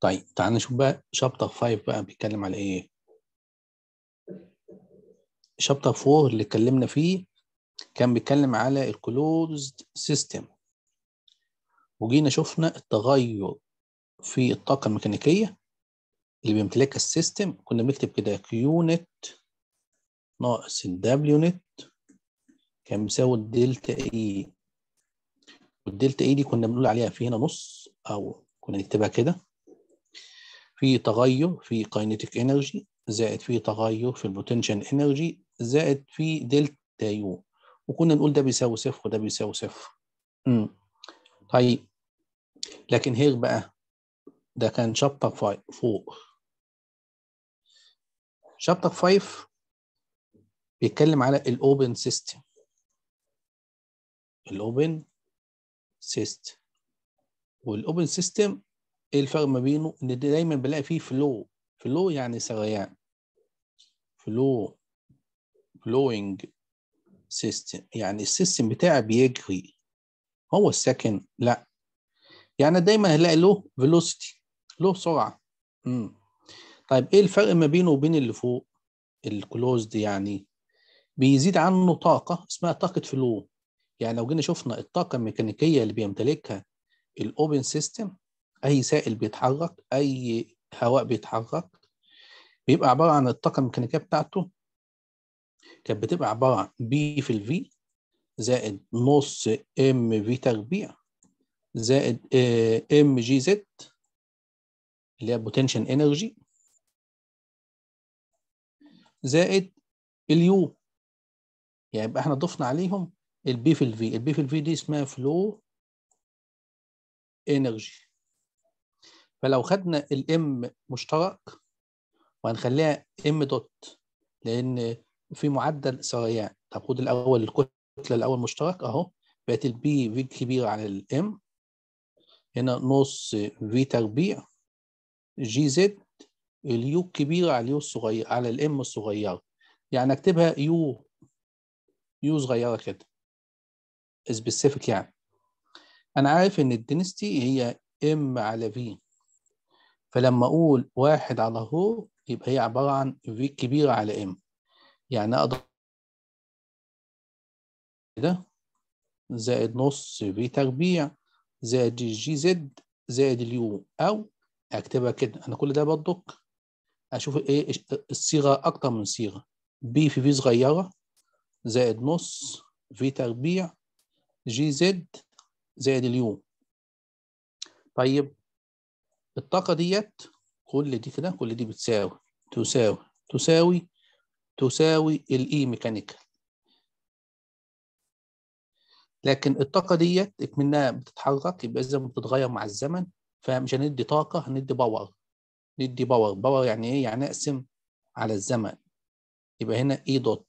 طيب تعال نشوف بقى شابتر 5 بقى بيتكلم على ايه شابتر 4 اللي اتكلمنا فيه كان بيتكلم على الكلوزد سيستم وجينا شفنا التغير في الطاقة الميكانيكية اللي بيمتلكها السيستم كنا بنكتب كده كيونت ناقص الدبليو نت كان بيساوي الدلتا اي والدلتا اي دي كنا بنقول عليها في هنا نص او كنا نكتبها كده في تغير في كاينيتيك انرجي زائد في تغير في البوتنشال انرجي زائد في دلتا يو وكنا نقول ده بيساوي صفر وده بيساوي صفر امم طيب لكن هير بقى ده كان شابتر 5 فوق شابتر 5 بيتكلم على الاوبن سيستم الاوبن سيستم والاوبن سيستم ايه الفرق ما بينه ان دايما بلاقي فيه فلو فلو يعني سريان فلو فلوينج سيستم يعني السيستم بتاعي بيجري هو السكن لا يعني دايما هلاقي له فيلوسيتي له سرعه امم طيب ايه الفرق ما بينه وبين اللي فوق الكلوزد يعني بيزيد عنه طاقه اسمها طاقه فلو يعني لو جينا شفنا الطاقه الميكانيكيه اللي بيمتلكها الاوبن سيستم اي سائل بيتحرك اي هواء بيتحرك بيبقى عباره عن الطاقه الميكانيكيه بتاعته كانت بتبقى عباره عن بي في الفي زائد نص ام في تربيع زائد ام جي زد اللي هي بوتنشال انرجي زائد اليو يعني يبقى احنا ضفنا عليهم البي في الفي البي في الفي دي اسمها فلو انرجي فلو خدنا الام مشترك وهنخليها ام دوت لان في معدل سريان طب خد الاول الكتله الاول مشترك اهو بقت البي في كبيره على الام هنا نص في تربيع جي زد اليو كبيره على اليو الصغير على الام الصغيره يعني اكتبها يو يو صغيره كده سبيسيفيك يعني انا عارف ان الدنستي هي ام على في فلما اقول واحد على هو يبقى هي عباره عن في كبيره على ام يعني اقدر كده زائد نص في تربيع زائد جي زد زائد اليو او اكتبها كده انا كل ده بدق اشوف ايه الصيغه اكتر من صيغه بي في في صغيره زائد نص في تربيع جي زد زائد اليو طيب الطاقة ديت كل دي كده كل دي بتساوي تساوي تساوي تساوي الاي ميكانيكال e لكن الطاقة ديت اكمنها بتتحرك يبقى إذا بتتغير مع الزمن فمش هندي طاقة هندي باور ندي باور باور يعني إيه؟ يعني أقسم على الزمن يبقى هنا إي e دوت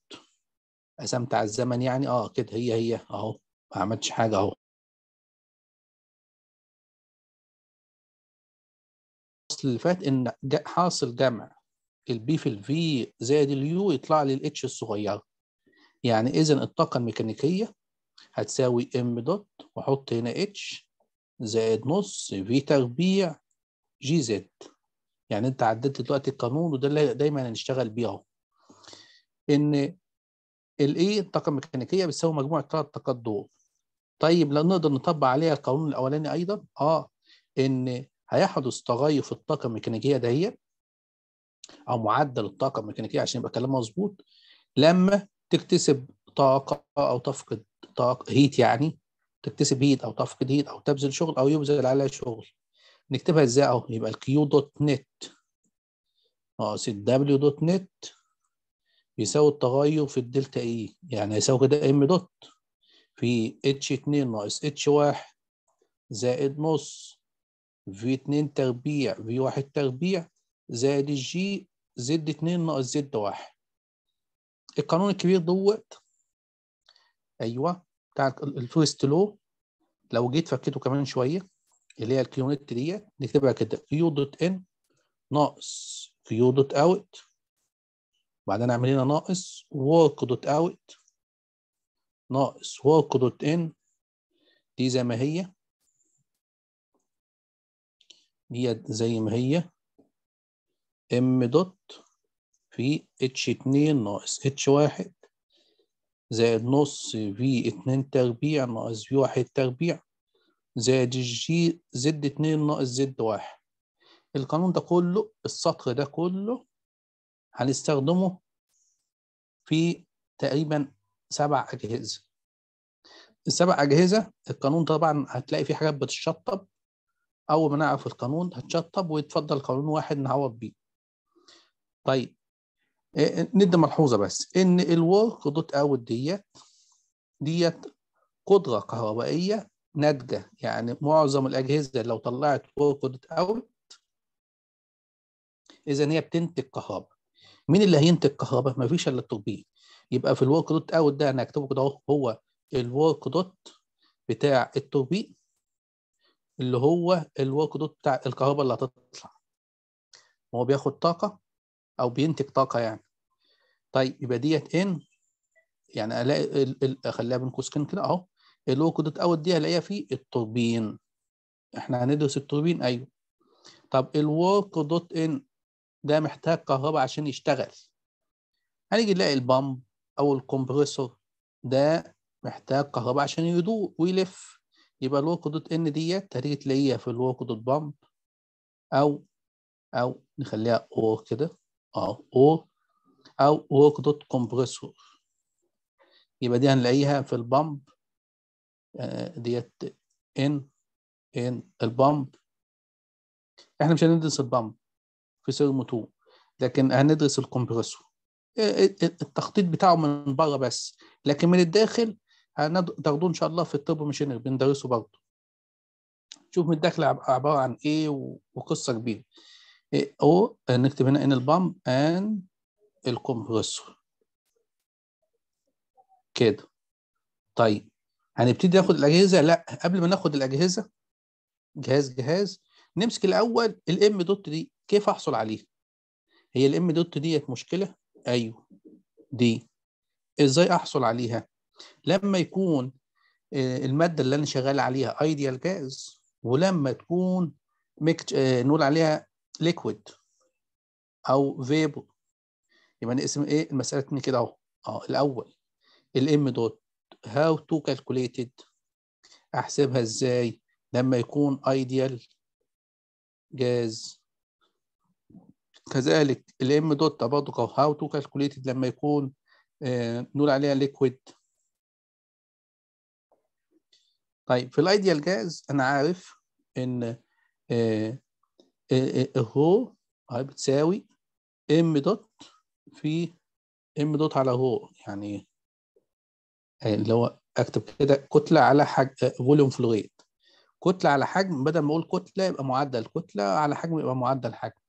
قسمت على الزمن يعني أه كده هي هي أهو ما عملتش حاجة أهو الفصل اللي فات ان حاصل جمع البي في الفي زائد اليو يطلع لي الاتش الصغيره يعني اذا الطاقه الميكانيكيه هتساوي ام دوت واحط هنا اتش زائد نص في تربيع جي زد يعني انت عدلت دلوقتي القانون وده اللي دايما هنشتغل بيه اهو ان الايه الطاقه الميكانيكيه بتساوي مجموع الثلاث طاقات دول طيب لو نقدر نطبق عليها القانون الاولاني ايضا اه ان هيحدث تغير في الطاقه الميكانيكيه دهية او معدل الطاقه الميكانيكيه عشان يبقى كلام مظبوط لما تكتسب طاقه او تفقد طاقه هيت يعني تكتسب هيت او تفقد هيت او تبذل شغل او يبذل عليها شغل نكتبها ازاي اهو يبقى الكيو دوت نت ناقص الدبليو دوت نت بيساوي التغير في الدلتا اي e، يعني هيساوي كده ام دوت في اتش 2 ناقص اتش 1 زائد نص في 2 تربيع في 1 تربيع زائد الجي زد 2 ناقص زد 1 القانون الكبير دوت ايوه بتاع الفيرست لو لو جيت فكيته كمان شويه اللي هي الكيونت ديت نكتبها كده كيو دوت ان ناقص كيو دوت اوت بعدين اعمل هنا ناقص ورك دوت اوت ناقص ورك دوت ان دي زي ما هي هي زي ما هي ام دوت في اتش اتنين ناقص اتش واحد زائد نص في اتنين تربيع ناقص في واحد تربيع زائد الجي زد اتنين ناقص زد واحد القانون ده كله السطر ده كله هنستخدمه في تقريبا سبع أجهزة السبع أجهزة القانون طبعا هتلاقي فيه حاجات بتتشطب اول ما نعرف القانون هتشطب ويتفضل قانون واحد نعوض بيه طيب إيه، إيه، ندي ملحوظه بس ان الورك دوت اوت ديت ديت قدره كهربائيه ناتجه يعني معظم الاجهزه لو طلعت ورك دوت اوت اذا هي بتنتج كهرباء مين اللي هينتج كهرباء مفيش الا التوربين يبقى في الورك دوت اوت ده انا هكتبه كده هو الورك دوت بتاع التوربين اللي هو الورك دوت بتاع الكهرباء اللي هتطلع هو بياخد طاقة أو بينتج طاقة يعني طيب يبقى ديت ان يعني الاقي اخليها بين قوسين كده اهو الورك دوت اوت دي الاقيها في التوربين احنا هندرس التوربين ايوه طب الورك دوت ان ده محتاج كهرباء عشان يشتغل هنيجي نلاقي البامب او الكمبريسور ده محتاج كهرباء عشان يدور ويلف يبقى الورك دوت ان ديت هتيجي تلاقيها في الورك دوت بامب او او نخليها او كده اه او او ورك دوت كومبريسور يبقى دي هنلاقيها في البامب آه، ديت ان ان البامب احنا مش هندرس البامب في سيرمو 2 لكن هندرس الكمبريسور آه، آه، التخطيط بتاعه من بره بس لكن من الداخل هتاخدوه ان شاء الله في الطب مش بندرسه برضه شوف من الداخل عبارة عن ايه وقصة كبيرة إيه او نكتب هنا ان البامب ان الكمبرسور كده طيب هنبتدي ناخد الاجهزة لا قبل ما ناخد الاجهزة جهاز جهاز نمسك الاول الام دوت دي كيف احصل عليه هي الام دوت ديت مشكلة ايوه دي ازاي احصل عليها لما يكون آه، الماده اللي انا شغال عليها ايديال جاز ولما تكون مكت... آه، نقول عليها ليكويد او فيبر يبقى نقسم ايه المساله من كده اهو اه الاول الام دوت هاو تو كالكوليتد احسبها ازاي لما يكون ايديال جاز كذلك الام دوت برضه هاو تو كالكوليتد لما يكون آه، نقول عليها ليكويد طيب في الايديال جاز انا عارف ان هاي آه، آه، آه، طيب، بتساوي ام دوت في ام دوت على هو يعني اللي هو اكتب كده كتله على حجم فوليوم فلويد كتله على حجم بدل ما اقول كتله يبقى معدل كتله على حجم يبقى معدل حجم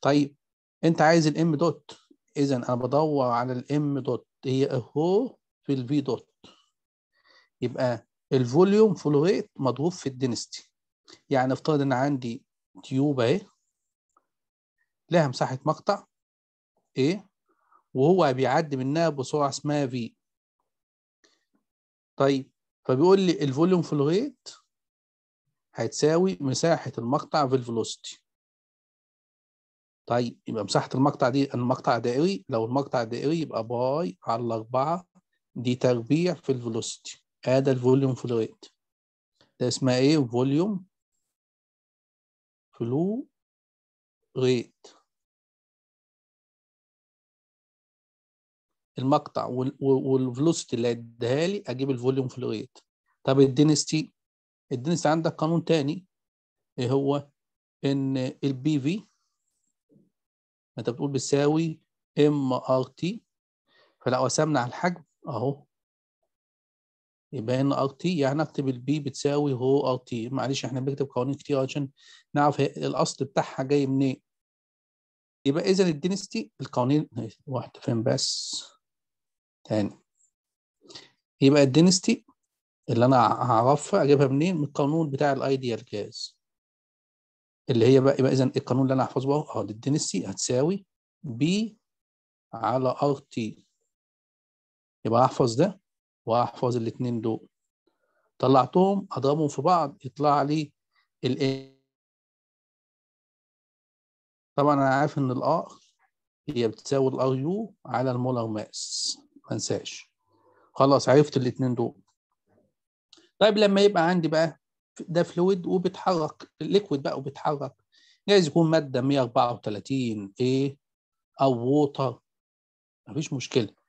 طيب انت عايز الام دوت اذا انا بدور على الام دوت هي هو في الفي دوت يبقى الفوليوم فلوريت مضروب في الدنستي يعني افترض ان عندي تيوب اهي لها مساحه مقطع ايه وهو بيعدي منها بسرعه اسمها في طيب فبيقول لي الفوليوم فلوريت هتساوي مساحه المقطع في الفلوستي طيب يبقى مساحه المقطع دي المقطع دائري لو المقطع دائري يبقى باي على 4 دي تربيع في الفلوستي آه ده الفوليوم فلويد ده اسمها ايه فوليوم فلو ريت المقطع والفلوسيتي اللي اديها لي اجيب الفوليوم فلو ريت طب الدينستي الدينستي عندك قانون تاني ايه هو ان البي في انت بتقول بتساوي ام ار تي فلو قسمنا على الحجم اهو يبقى ان ار تي يعني اكتب البي بتساوي هو ار تي معلش احنا بنكتب قوانين كتير عشان نعرف الاصل بتاعها جاي منين يبقى اذا الدينستي القوانين واحده فين بس تاني يبقى الدينستي اللي انا هعرفها اجيبها منين من القانون بتاع الايديال جاز اللي هي بقى يبقى اذا القانون اللي انا هحفظه بقى اه للدينستي هتساوي بي على ار تي يبقى احفظ ده واحفظ الاثنين دول طلعتهم اضربهم في بعض يطلع لي ال طبعا انا عارف ان الار هي بتساوي الار يو على المولر ماس ما انساش خلاص عرفت الاثنين دول طيب لما يبقى عندي بقى ده فلويد وبيتحرك الليكويد بقى وبيتحرك جايز يكون ماده 134 ايه او ووتر مفيش مشكله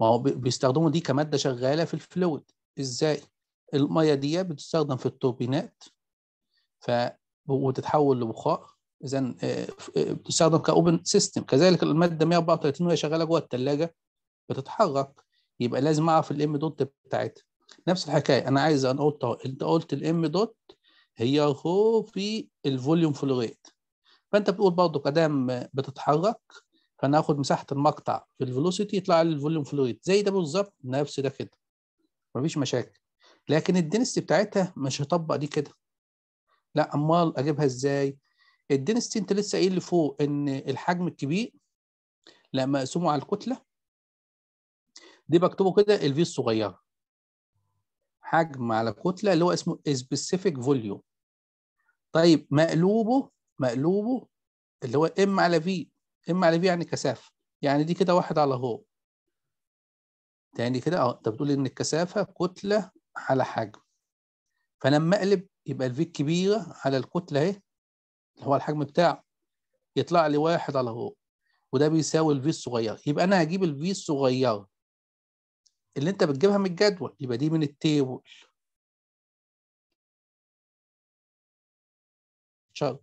ما هو بيستخدموا دي كماده شغاله في الفلويد ازاي الميه دي بتستخدم في التوربينات ف وتتحول لبخار اذا آه، آه، بتستخدم كاوبن سيستم كذلك الماده 134 وهي شغاله جوه الثلاجه بتتحرك يبقى لازم اعرف الام دوت بتاعتها نفس الحكايه انا عايز ان قلت انت قلت الام دوت هي هو في الفوليوم فلوريت فانت بتقول برضه كدام بتتحرك فناخد مساحه المقطع في الفيلوسيتي يطلع لي الفوليوم فلويد زي ده بالظبط نفس ده كده مفيش مشاكل لكن الدنسيتي بتاعتها مش هطبق دي كده لا امال اجيبها ازاي الدنسيتي انت لسه قايل لي فوق ان الحجم الكبير لما اقسمه على الكتله دي بكتبه كده الفي الصغيره حجم على كتله اللي هو اسمه سبيسيفيك فوليوم طيب مقلوبه مقلوبه اللي هو ام على في اما على في يعني كثافه يعني دي كده واحد على هو تاني كده اه انت بتقول ان الكثافه كتله على حجم فلما اقلب يبقى الفي كبيره على الكتله اهي اللي هو الحجم بتاعه يطلع لي واحد على هو وده بيساوي الفي الصغير يبقى انا هجيب الفي الصغيره اللي انت بتجيبها من الجدول يبقى دي من التيبل شرط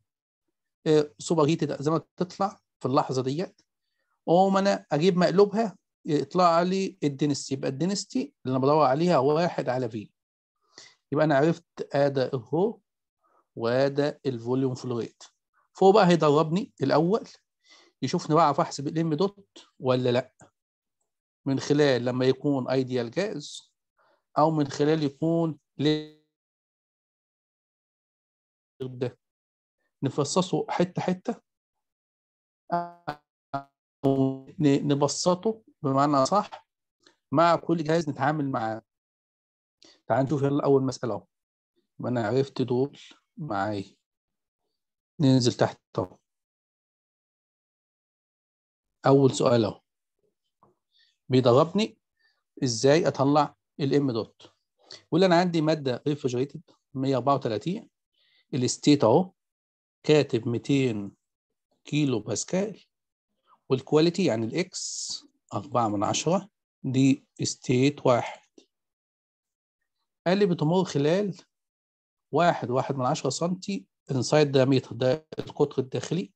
إيه سوبر هيت زي ما تطلع في اللحظه ديت واقوم انا اجيب مقلوبها يطلع لي الدينستي يبقى الدينستي اللي انا بدور عليها واحد على في يبقى انا عرفت ادا اهو وادا الفوليوم فلو ريت بقى هيدربني الاول يشوفني بعرف احسب الام دوت ولا لا من خلال لما يكون ايديال جاز او من خلال يكون ده نفصصه حته حته أو نبسطه بمعنى صح مع كل جهاز نتعامل معاه تعال نشوف يلا أول مسألة أهو أنا عرفت دول معايا ننزل تحت طبعا. أول سؤال أهو بيدربني إزاي أطلع الام دوت يقول أنا عندي مادة ريفرجريتد 134 الستيت أهو كاتب 200 كيلو باسكال والكواليتي يعني الاكس أربعة من عشرة دي ستيت واحد قال لي بتمر خلال واحد واحد من عشرة سنتي انسايد داميتر ده القطر الداخلي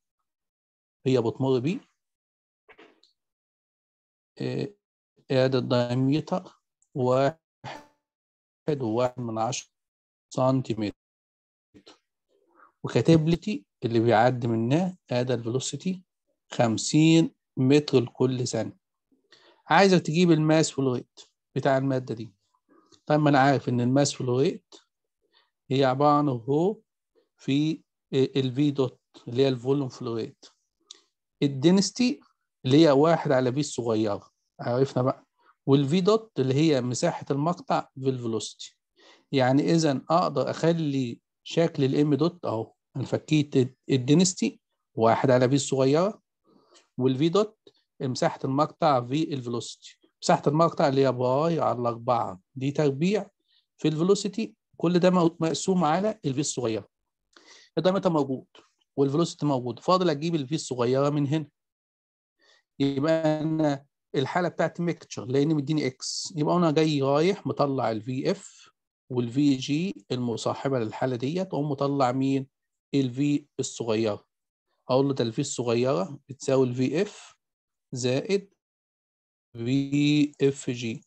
هي بتمر بيه ده آه، الدايمتر واحد واحد من عشرة سنتيمتر وكاتب لي اللي بيعدي منه هذا الفيلوسيتي 50 متر لكل ثانية عايزك تجيب الماس والويت بتاع المادة دي طيب ما أنا عارف إن الماس والويت هي عبارة عن هو في الفي دوت اللي هي الفوليوم فلويت ريت الدنستي اللي هي واحد على في الصغيرة عرفنا بقى والفي دوت اللي هي مساحة المقطع بالفيلوسيتي يعني إذا أقدر أخلي شكل الام دوت أهو الفكيت الدينستي واحد على في الصغيرة والفي دوت مساحة المقطع في الفيلوسيتي مساحة المقطع اللي هي باي على 4 دي تربيع في الفيلوسيتي كل ده مقسوم على الفي الصغيرة الدايمتر موجود والفيلوسيتي موجود فاضل اجيب الفي الصغيرة من هنا يبقى انا الحالة بتاعت ميكتشر لان مديني اكس يبقى انا جاي رايح مطلع الفي اف والفي جي المصاحبة للحالة ديت واقوم مطلع مين؟ ايه الفي الصغيرة هقول له ده الفي الصغيرة بتساوي الفي اف زائد في اف جي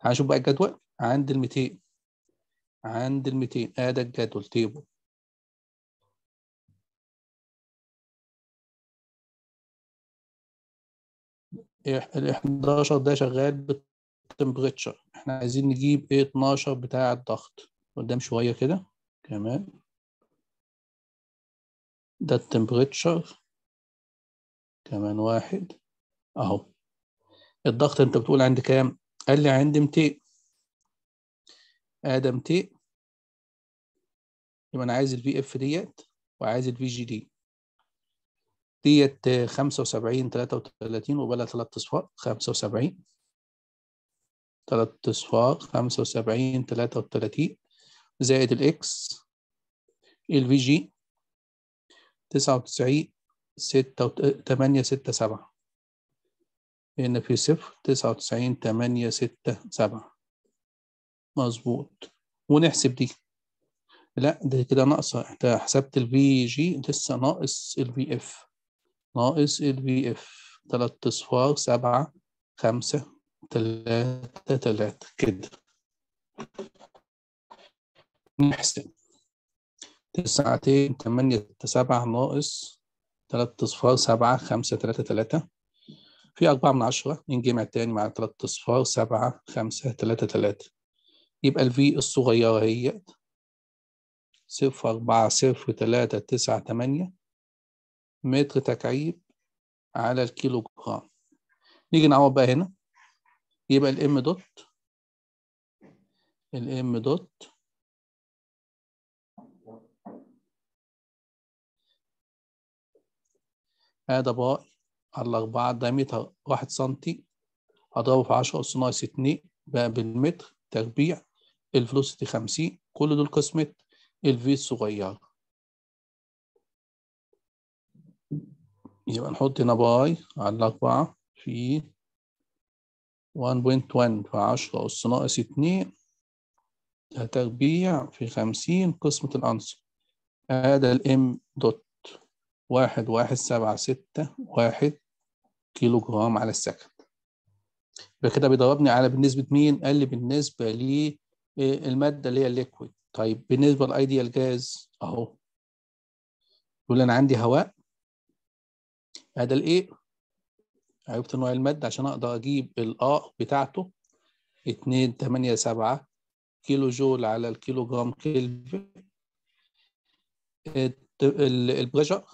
هشوف بقى الجدول عند ال 200 عند ال 200 ادي الجدول تيبل ال 11 ده شغال بالتمبريتشر احنا عايزين نجيب ايه 12 بتاع الضغط قدام شويه كده كمان ده التمبريتشر كمان واحد اهو الضغط انت بتقول عندي كام قال لي عندي 200 ادم تي يبقى انا عايز الفي اف ديت وعايز الفي جي دي ديت 75 33 وبلا ثلاث اصفار 75 ثلاث اصفار 75 33 زائد الاكس الفي جي 99 6 8 6 7 هنا في صفر 99 8 6 7 مظبوط ونحسب دي لا ده كده ناقصة انت حسبت الفي جي لسه ناقص الفي اف ناقص الفي اف تلات اصفار سبعة خمسة تلاتة تلاتة كده نحسب تسعتين تمانية ستة سبعة ناقص تلات أصفار سبعة خمسة تلاتة تلاتة في أربعة من عشرة ينجمع تاني مع تلات أصفار سبعة خمسة تلاتة تلاتة يبقى الفي الصغيرة هي صفر أربعة صفر تلاتة تسعة تمانية متر تكعيب على الكيلو جرام نيجي نعوض بقى هنا يبقى الام دوت الام دوت هذا باي على الأربعة دايمتر واحد سنتي هضربه في عشرة أس ناقص اتنين بقى بالمتر تربيع الفلوسيتي خمسين كل دول قسمة الفي الصغيرة يبقى نحط هنا باي على الأربعة في 1.1 في 10 أس ناقص 2 تربيع في 50 قسمة الأنصر هذا الام دوت واحد واحد سبعة ستة واحد كيلو جرام على السكند يبقى كده بيضربني على بالنسبة مين؟ قال لي بالنسبة للمادة آه، اللي هي الليكويد طيب بالنسبة للايديال جاز اهو يقول انا عندي هواء هذا الايه عرفت نوع المادة عشان اقدر اجيب الا بتاعته 2 8 7 كيلو جول على الكيلو جرام كيلو آه، البريشر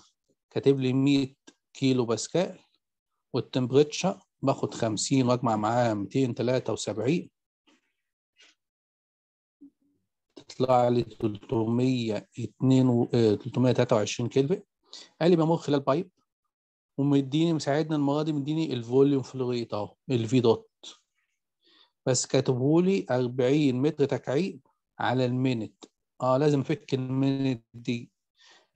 كاتب لي 100 كيلو باسكال والتمبريتشر باخد 50 واجمع معاها 273 تطلع لي 302 و... 323 آه، كلفن قال لي بمر خلال بايب ومديني مساعدنا المره دي مديني الفوليوم فلو ريت اهو الفي دوت بس كاتبه لي 40 متر تكعيب على المينت اه لازم افك المينت دي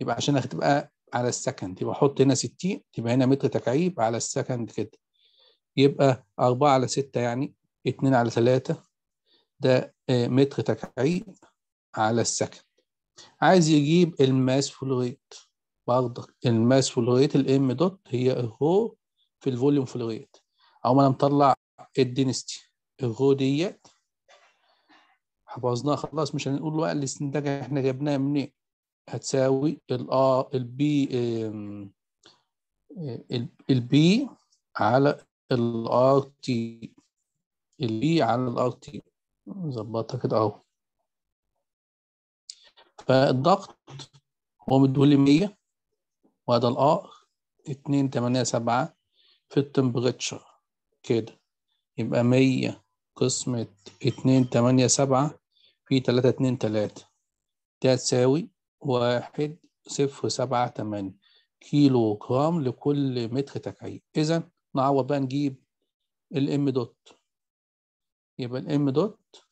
يبقى عشان هتبقى على السكند يبقى احط هنا 60 تبقى هنا متر تكعيب على السكند كده يبقى 4 على 6 يعني 2 على 3 ده آه، متر تكعيب على السكند عايز يجيب الماس فلوريت برضك الماس فلوريت الام دوت هي الرو في الفوليوم فلوريت او ما انا مطلع الدينستي الرو ديت حفظناها خلاص مش هنقول بقى الاستنتاج احنا جبناها منين هتساوي ال A البي البي على الار تي البي على الار تي ظبطها كده اهو فالضغط هو مديهولي 100 وهذا الار 2 8 7 في التمبريتشر كده يبقى 100 قسمة 2 8 7 في 3 2 3 ده هتساوي واحد صفر سبعة تمانية كيلو جرام لكل متر تكعيب إذا نعوض بقى نجيب الام دوت يبقى الام دوت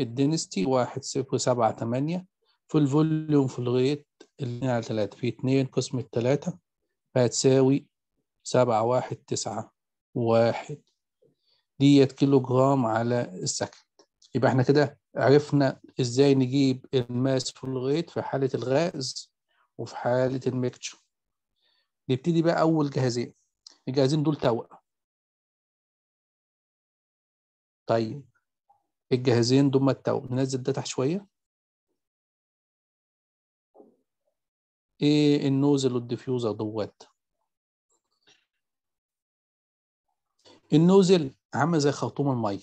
الدينستي واحد صفر سبعة تمانية في الفوليوم في الريت اللي على تلاتة في اتنين قسم التلاتة هتساوي سبعة واحد تسعة واحد ديت كيلو جرام على السكن يبقى احنا كده عرفنا ازاي نجيب الماس فلوريت في حالة الغاز وفي حالة الميكتشر نبتدي بقى أول جهازين الجهازين دول توأ طيب الجهازين دول التوأ ننزل ده تحت شوية ايه النوزل والديفيوزر دوت النوزل عامل زي خرطوم المية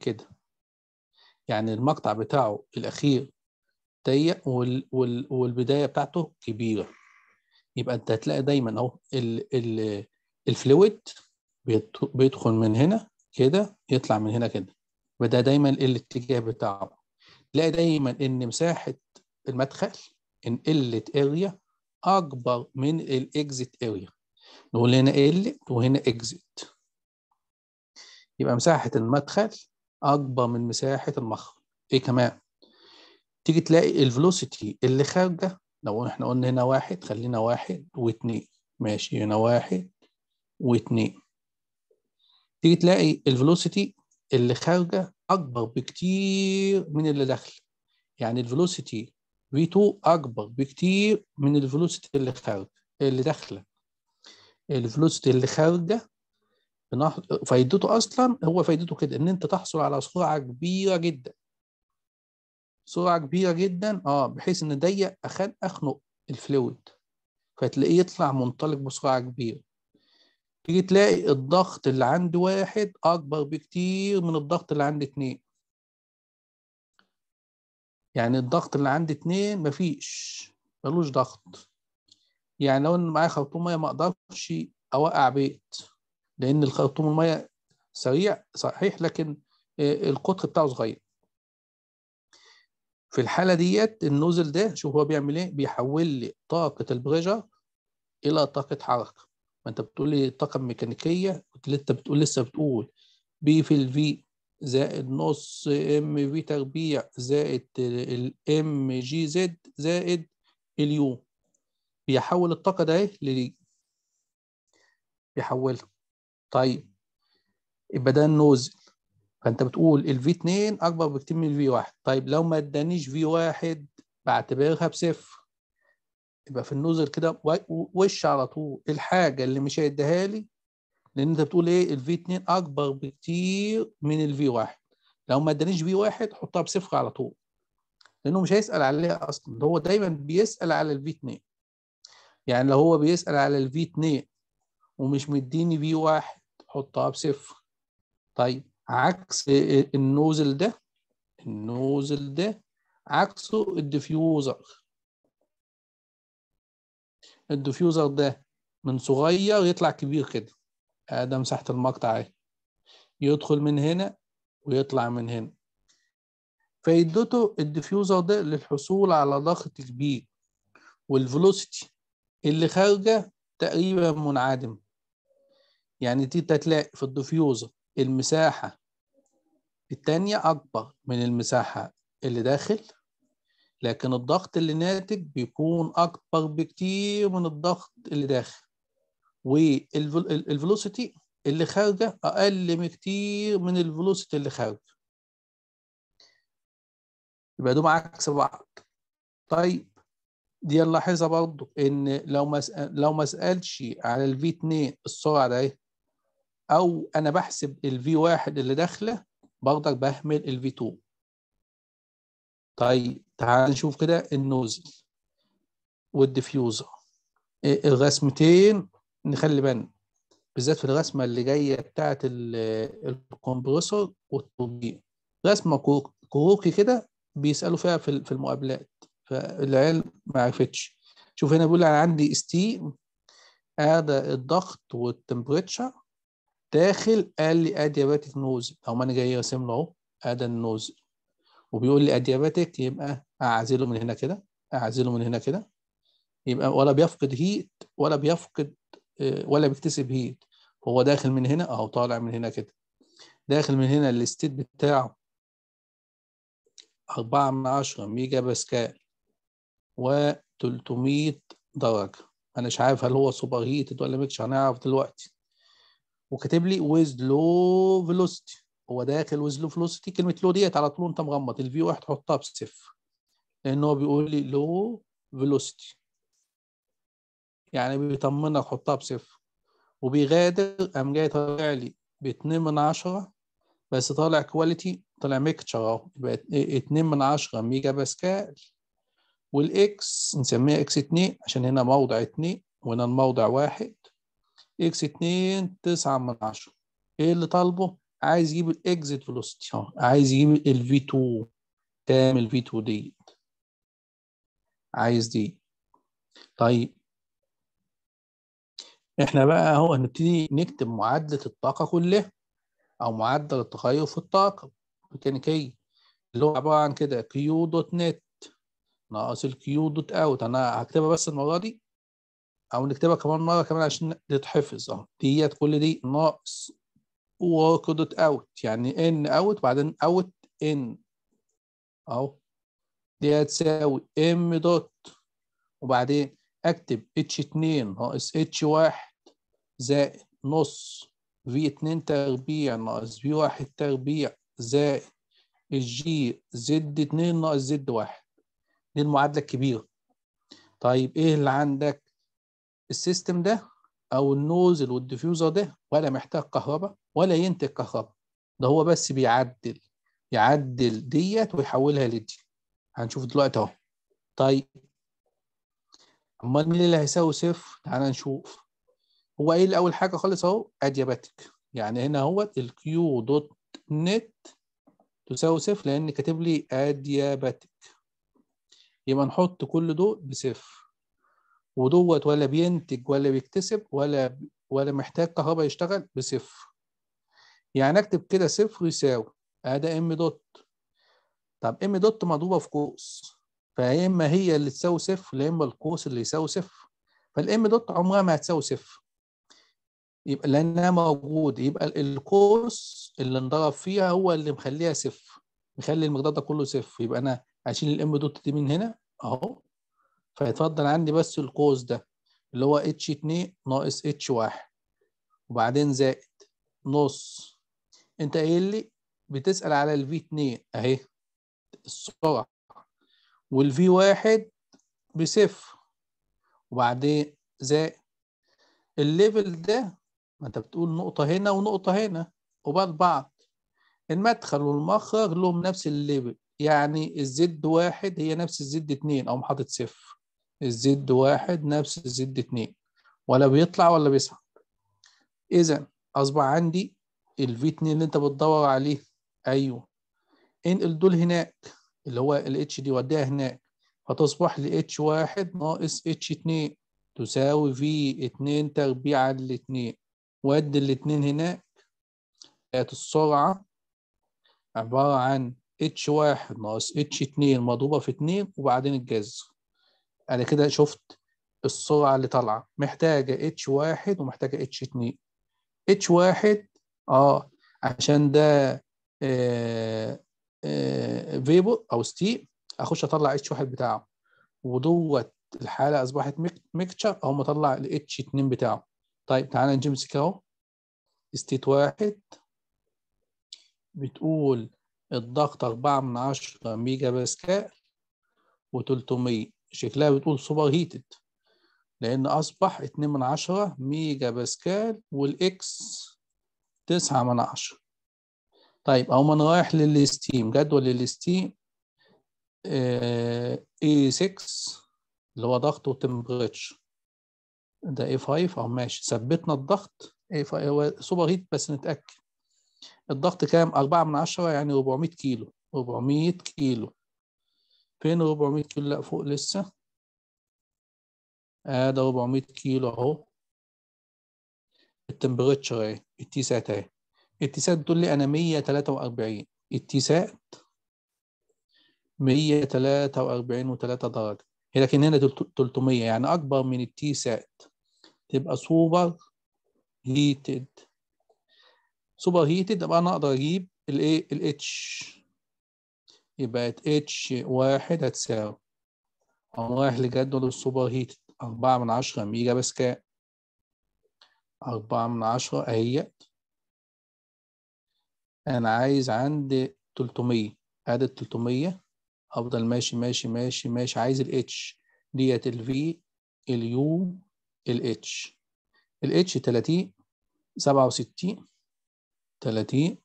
كده يعني المقطع بتاعه الأخير ضيق وال وال والبداية بتاعته كبيرة يبقى أنت هتلاقي دايما أهو الفلويد بيدخل من هنا كده يطلع من هنا كده وده دايما الاتجاه بتاعه تلاقي دايما ان مساحه المدخل ان قلت اريا اكبر من الاكزيت اريا نقول هنا قلت وهنا اكزيت يبقى مساحه المدخل اكبر من مساحه المخ ايه كمان تيجي تلاقي الفلوسيتي اللي خارجه لو احنا قلنا هنا واحد خلينا واحد واثنين ماشي هنا واحد واثنين تيجي تلاقي الفلوسيتي اللي خارجه اكبر بكتير من اللي داخله يعني الفلوسيتي V2 اكبر بكتير من الفلوسيتي اللي خارجه اللي داخله الفلوسيتي اللي خارجه فايدته اصلا هو فايدته كده ان انت تحصل على سرعه كبيره جدا سرعه كبيره جدا اه بحيث ان ضيق اخن اخنق الفلويد فتلاقيه يطلع منطلق بسرعه كبيره تيجي تلاقي الضغط اللي عند واحد اكبر بكتير من الضغط اللي عند اتنين يعني الضغط اللي عند اتنين مفيش ملوش ضغط يعني لو انا معايا خرطوم ميه ما اقدرش اوقع بيت لان الخرطوم الميه سريع صحيح لكن آه، القطر بتاعه صغير في الحاله ديت النوزل ده شوف هو بيعمل ايه بيحول لي طاقه البريشر الى طاقه حركه ما انت بتقول لي طاقه ميكانيكيه انت بتقول لسه بتقول بي في الفي زائد نص ام في تربيع زائد الام جي زد زائد اليو بيحول الطاقه ده ايه لي بيحولها طيب يبقى ده النوزل فانت بتقول الفي 2 اكبر بكتير من الفي 1 طيب لو ما ادانيش في 1 بعتبرها بصفر يبقى في النوزل كده وش على طول الحاجه اللي مش هيديها لي لان انت بتقول ايه الفي 2 اكبر بكتير من الفي 1 لو ما ادانيش في 1 حطها بصفر على طول لانه مش هيسال عليها اصلا هو دايما بيسال على الفي 2 يعني لو هو بيسال على الفي 2 ومش مديني في 1 حطها بصفر طيب عكس النوزل ده النوزل ده عكسه الدفيوزر الدفيوزر ده من صغير يطلع كبير كده ده مساحة المقطع اهي يدخل من هنا ويطلع من هنا فيدته الدفيوزر ده للحصول على ضغط كبير والفلوسيتي اللي خارجه تقريبا منعدم يعني تيتا تلاقي في الديفيوزر المساحة التانية أكبر من المساحة اللي داخل لكن الضغط اللي ناتج بيكون أكبر بكتير من الضغط اللي داخل والفلوسيتي اللي خارجة أقل بكتير من الفلوسيتي اللي خارجة يبقى دول عكس بعض طيب دي نلاحظها برضو ان لو ما لو ما سالش على الفي 2 السرعه ده إيه، او انا بحسب الفي واحد اللي داخله برضك بهمل الفي 2 طيب تعال نشوف كده النوزل والديفيوزر الرسمتين نخلي بالنا بالذات في الرسمه اللي جايه بتاعه الكمبرسور والتوربين رسمه كروكي كده بيسالوا فيها في المقابلات فالعيال ما عرفتش شوف هنا بيقول انا عندي ستيم هذا آه، الضغط والتمبريتشر داخل قال لي ادياباتيك نوز او ما انا جاي راسم له اهو ادي النوز وبيقول لي ادياباتيك يبقى اعزله من هنا كده اعزله من هنا كده يبقى ولا بيفقد هيت ولا بيفقد آه، ولا بيكتسب هيت هو داخل من هنا اهو طالع من هنا كده داخل من هنا الاستيت بتاعه 4 من 10 ميجا باسكال و 300 درجه انا مش عارف هل هو سوبر هيتد ولا مش هنعرف دلوقتي وكاتب لي ويز لو فيلوسيتي هو داخل ويز لو فيلوسيتي كلمه لو ديت على طول انت مغمض الفي واحد حطها بصفر لان هو بيقول لي لو فيلوسيتي يعني بيطمنك حطها بصفر وبيغادر قام جاي طالع لي ب 2 من 10 بس طالع كواليتي طالع ميكتشر اهو يبقى 2 من 10 ميجا باسكال والاكس نسميها اكس 2 عشان هنا موضع 2 وهنا الموضع 1 اكس 2 9 من 10 ايه اللي طالبه؟ عايز يجيب الاكزيت فيلوسيتي اهو عايز يجيب الفي 2 كام الفي 2 ديت عايز دي طيب احنا بقى اهو هنبتدي نكتب معادله الطاقه كلها او معدل التغير في الطاقه ميكانيكي اللي هو عباره عن كده كيو دوت نت ناقص الكيو دوت اوت انا هكتبها بس المره دي او نكتبها كمان مره كمان عشان تتحفظ اهو ديت كل دي ناقص ورك دوت اوت يعني ان اوت وبعدين اوت ان اهو دي هتساوي ام دوت وبعدين اكتب اتش 2 ناقص اتش 1 زائد نص في 2 تربيع ناقص في 1 تربيع زائد الجي زد 2 ناقص زد 1 دي المعادله الكبيره طيب ايه اللي عندك السيستم ده او النوزل والديفيوزر ده ولا محتاج كهرباء ولا ينتج كهرباء ده هو بس بيعدل يعدل ديت ويحولها لدي هنشوف دلوقتي اهو طيب امال مين اللي هيساوي صفر تعالى نشوف هو ايه اول حاجه خالص اهو ادياباتيك يعني هنا اهوت الكيو دوت نت تساوي صفر لان كاتب لي ادياباتيك يبقى نحط كل دول بصفر ودوت ولا بينتج ولا بيكتسب ولا ولا محتاج كهرباء يشتغل بصفر يعني اكتب كده صفر يساوي ادي آه، ام دوت طب ام دوت مضروبه في قوس فيا اما هي اللي تساوي صفر يا اما القوس اللي يساوي صفر فالام دوت عمرها ما هتساوي صفر يبقى لانها موجود يبقى القوس اللي انضرب فيها هو اللي مخليها صفر مخلي المقدار ده كله صفر يبقى انا هشيل الام دوت دي من هنا اهو فيتفضل عندي بس القوس ده اللي هو اتش 2 ناقص اتش 1 وبعدين زائد نص انت قايل لي بتسأل على الفي 2 اهي السرعة والفي 1 بصفر وبعدين زائد الليفل ده ما انت بتقول نقطة هنا ونقطة هنا وبعد بعض المدخل والمخرج لهم نفس الليفل يعني الزد واحد هي نفس الزد اتنين او حاطط صفر الزد واحد نفس الزد اتنين ولا بيطلع ولا بيصعد إذا أصبح عندي v اتنين اللي أنت بتدور عليه أيوه انقل دول هناك اللي هو اتش دي وديها هناك فتصبح لي اتش واحد ناقص اتش اتنين تساوي في اتنين تربيع على الاتنين ودي الاتنين هناك كانت السرعة عبارة عن اتش واحد ناقص اتش اتنين مضروبة في اتنين وبعدين الجذر انا كده شفت السرعه اللي طالعه محتاجه اتش واحد ومحتاجه اتش اتنين اتش واحد اه عشان ده آه آه او ستيب اخش اطلع اتش واحد بتاعه ودوت الحاله اصبحت ميكتشر اهو مطلع الاتش 2 بتاعه طيب تعالى نمسك اهو ستيت واحد بتقول الضغط 4 من 10 ميجا باسكال و300 شكلها بتقول سوبر هيتد لأن أصبح اتنين من عشرة ميجا باسكال والإكس تسعة من عشرة طيب أو من رايح للستيم جدول الستيم اي آه، 6 اللي هو ضغط وتمبريتش ده اي 5 أو ماشي ثبتنا الضغط اي 5 هو سوبر هيت بس نتأكد الضغط كام؟ 4 من 10 يعني 400 كيلو 400 كيلو فين 400 كيلو لا فوق لسه ادي آه، 400 كيلو اهو التمبريتشر اهي التيسات اهي التيسات بتقول لي انا 143 التيسات 143 و3 درجه هي لكن هنا 300 يعني اكبر من التيسات تبقى سوبر هيتد سوبر هيتد يبقى انا اقدر اجيب الايه الاتش يبقى اتش واحد هتساوي أقوم رايح لجدول السوبر هيت أربعة من عشرة ميجا باسكال أربعة من عشرة أهيت أنا عايز عندي تلتمية أدي التلتمية أفضل ماشي ماشي ماشي ماشي عايز الاتش ديت الفي اليو الاتش الاتش وستين تلاتين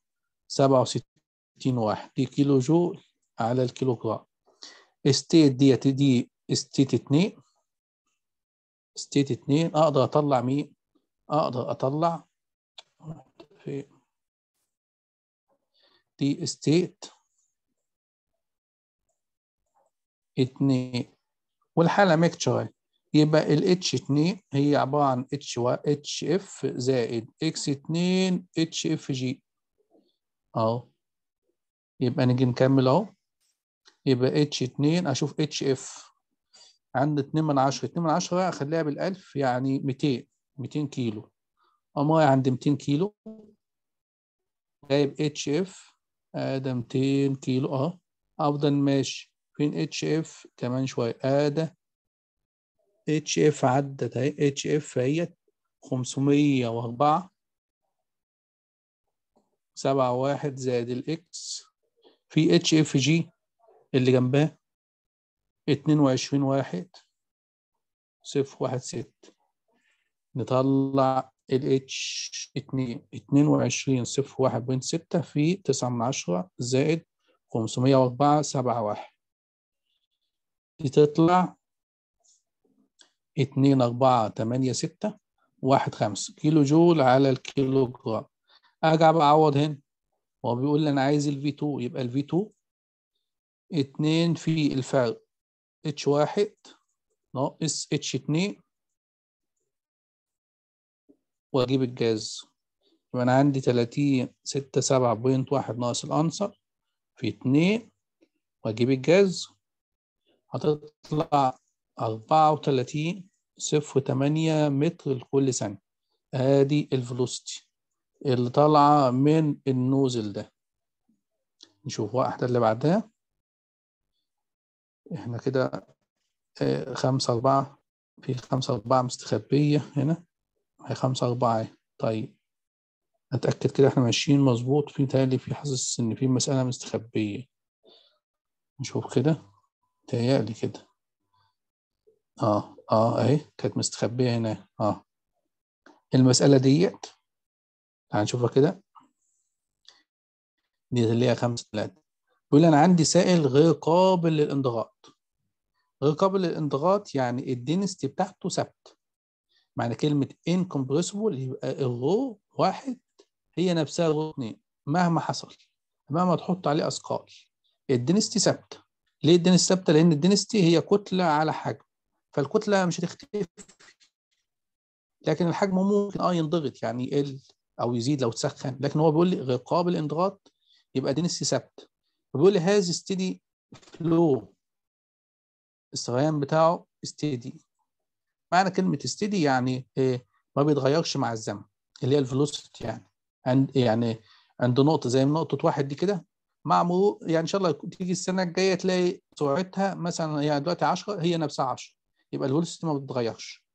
سبعة وستين واحد دي كيلو جول على الكيلوغرام ستيت ديت دي ستيت 2 ستيت 2 اقدر اطلع مين اقدر اطلع في دي ستيت 2 والحاله ميكتشر يبقى ال h 2 هي عباره عن H و HF زائد x 2 HFG اف اهو يبقى نجي نكمل اهو يبقى اتش 2 اشوف اتش اف عندنا 2 من 10 2 من 10 اخليها بال1000 يعني 200 200 كيلو اماي عند 200 كيلو جايب اتش اف ادي 200 كيلو اه افضل ماشي فين اتش اف كمان شويه ادي اتش اف عدت اهي اتش اف هي 504 سبعة واحد زائد الإكس في اتش اف جي اللي جنباه اتنين وعشرين واحد صفر واحد ست نطلع ال H اتنين وعشرين صفر ستة في تسعة من عشرة زائد خمسمية واربعة سبعة واحد دي تطلع اتنين اربعة تمانية ستة واحد خمسة كيلو جول على الكيلو جرام ارجع بقى اعوض هنا هو بيقول لي انا عايز v 2 يبقى v 2 اتنين في الفرق اتش واحد ناقص اتش اتنين واجيب الجاز يبقى انا عندي تلاتين ستة سبعة بوينت واحد ناقص الانسر في اتنين واجيب الجاز هتطلع أربعة وتلاتين صفر تمانية متر لكل ثانية ادي الفلوستي اللي طالعة من النوزل ده نشوف واحدة اللي بعدها احنا كده آه، خمسة أربعة في خمسة أربعة مستخبية هنا هي خمسة أربعة اهي طيب أتأكد كده احنا ماشيين مظبوط في تالي في حاسس إن في مسألة مستخبية نشوف كده تهيألي كده اه اه اهي كانت مستخبية هنا اه المسألة ديت هنشوفها كده دي اللي هي خمسة تلاتة بيقول انا عندي سائل غير قابل للانضغاط غير قابل للانضغاط يعني الدينستي بتاعته ثابته معنى كلمه انكمبريسبل يبقى الرو واحد هي نفسها الرو اثنين مهما حصل مهما تحط عليه اثقال الدينستي ثابته ليه الدينستي ثابته لان الدينستي هي كتله على حجم فالكتله مش هتختفي لكن الحجم ممكن اه ينضغط يعني يقل او يزيد لو تسخن لكن هو بيقول لي غير قابل للانضغاط يبقى دينستي ثابته فبيقول لي هاز ستيدي فلو الصغيان بتاعه ستيدي معنى كلمه ستيدي يعني إيه ما بيتغيرش مع الزمن اللي هي الفلوسيتي يعني عند يعني عند نقطه زي نقطه واحد دي كده مع مرور يعني ان شاء الله تيجي السنه الجايه تلاقي سرعتها مثلا يعني دلوقتي 10 هي نفسها 10 يبقى الفلوسيتي ما بتتغيرش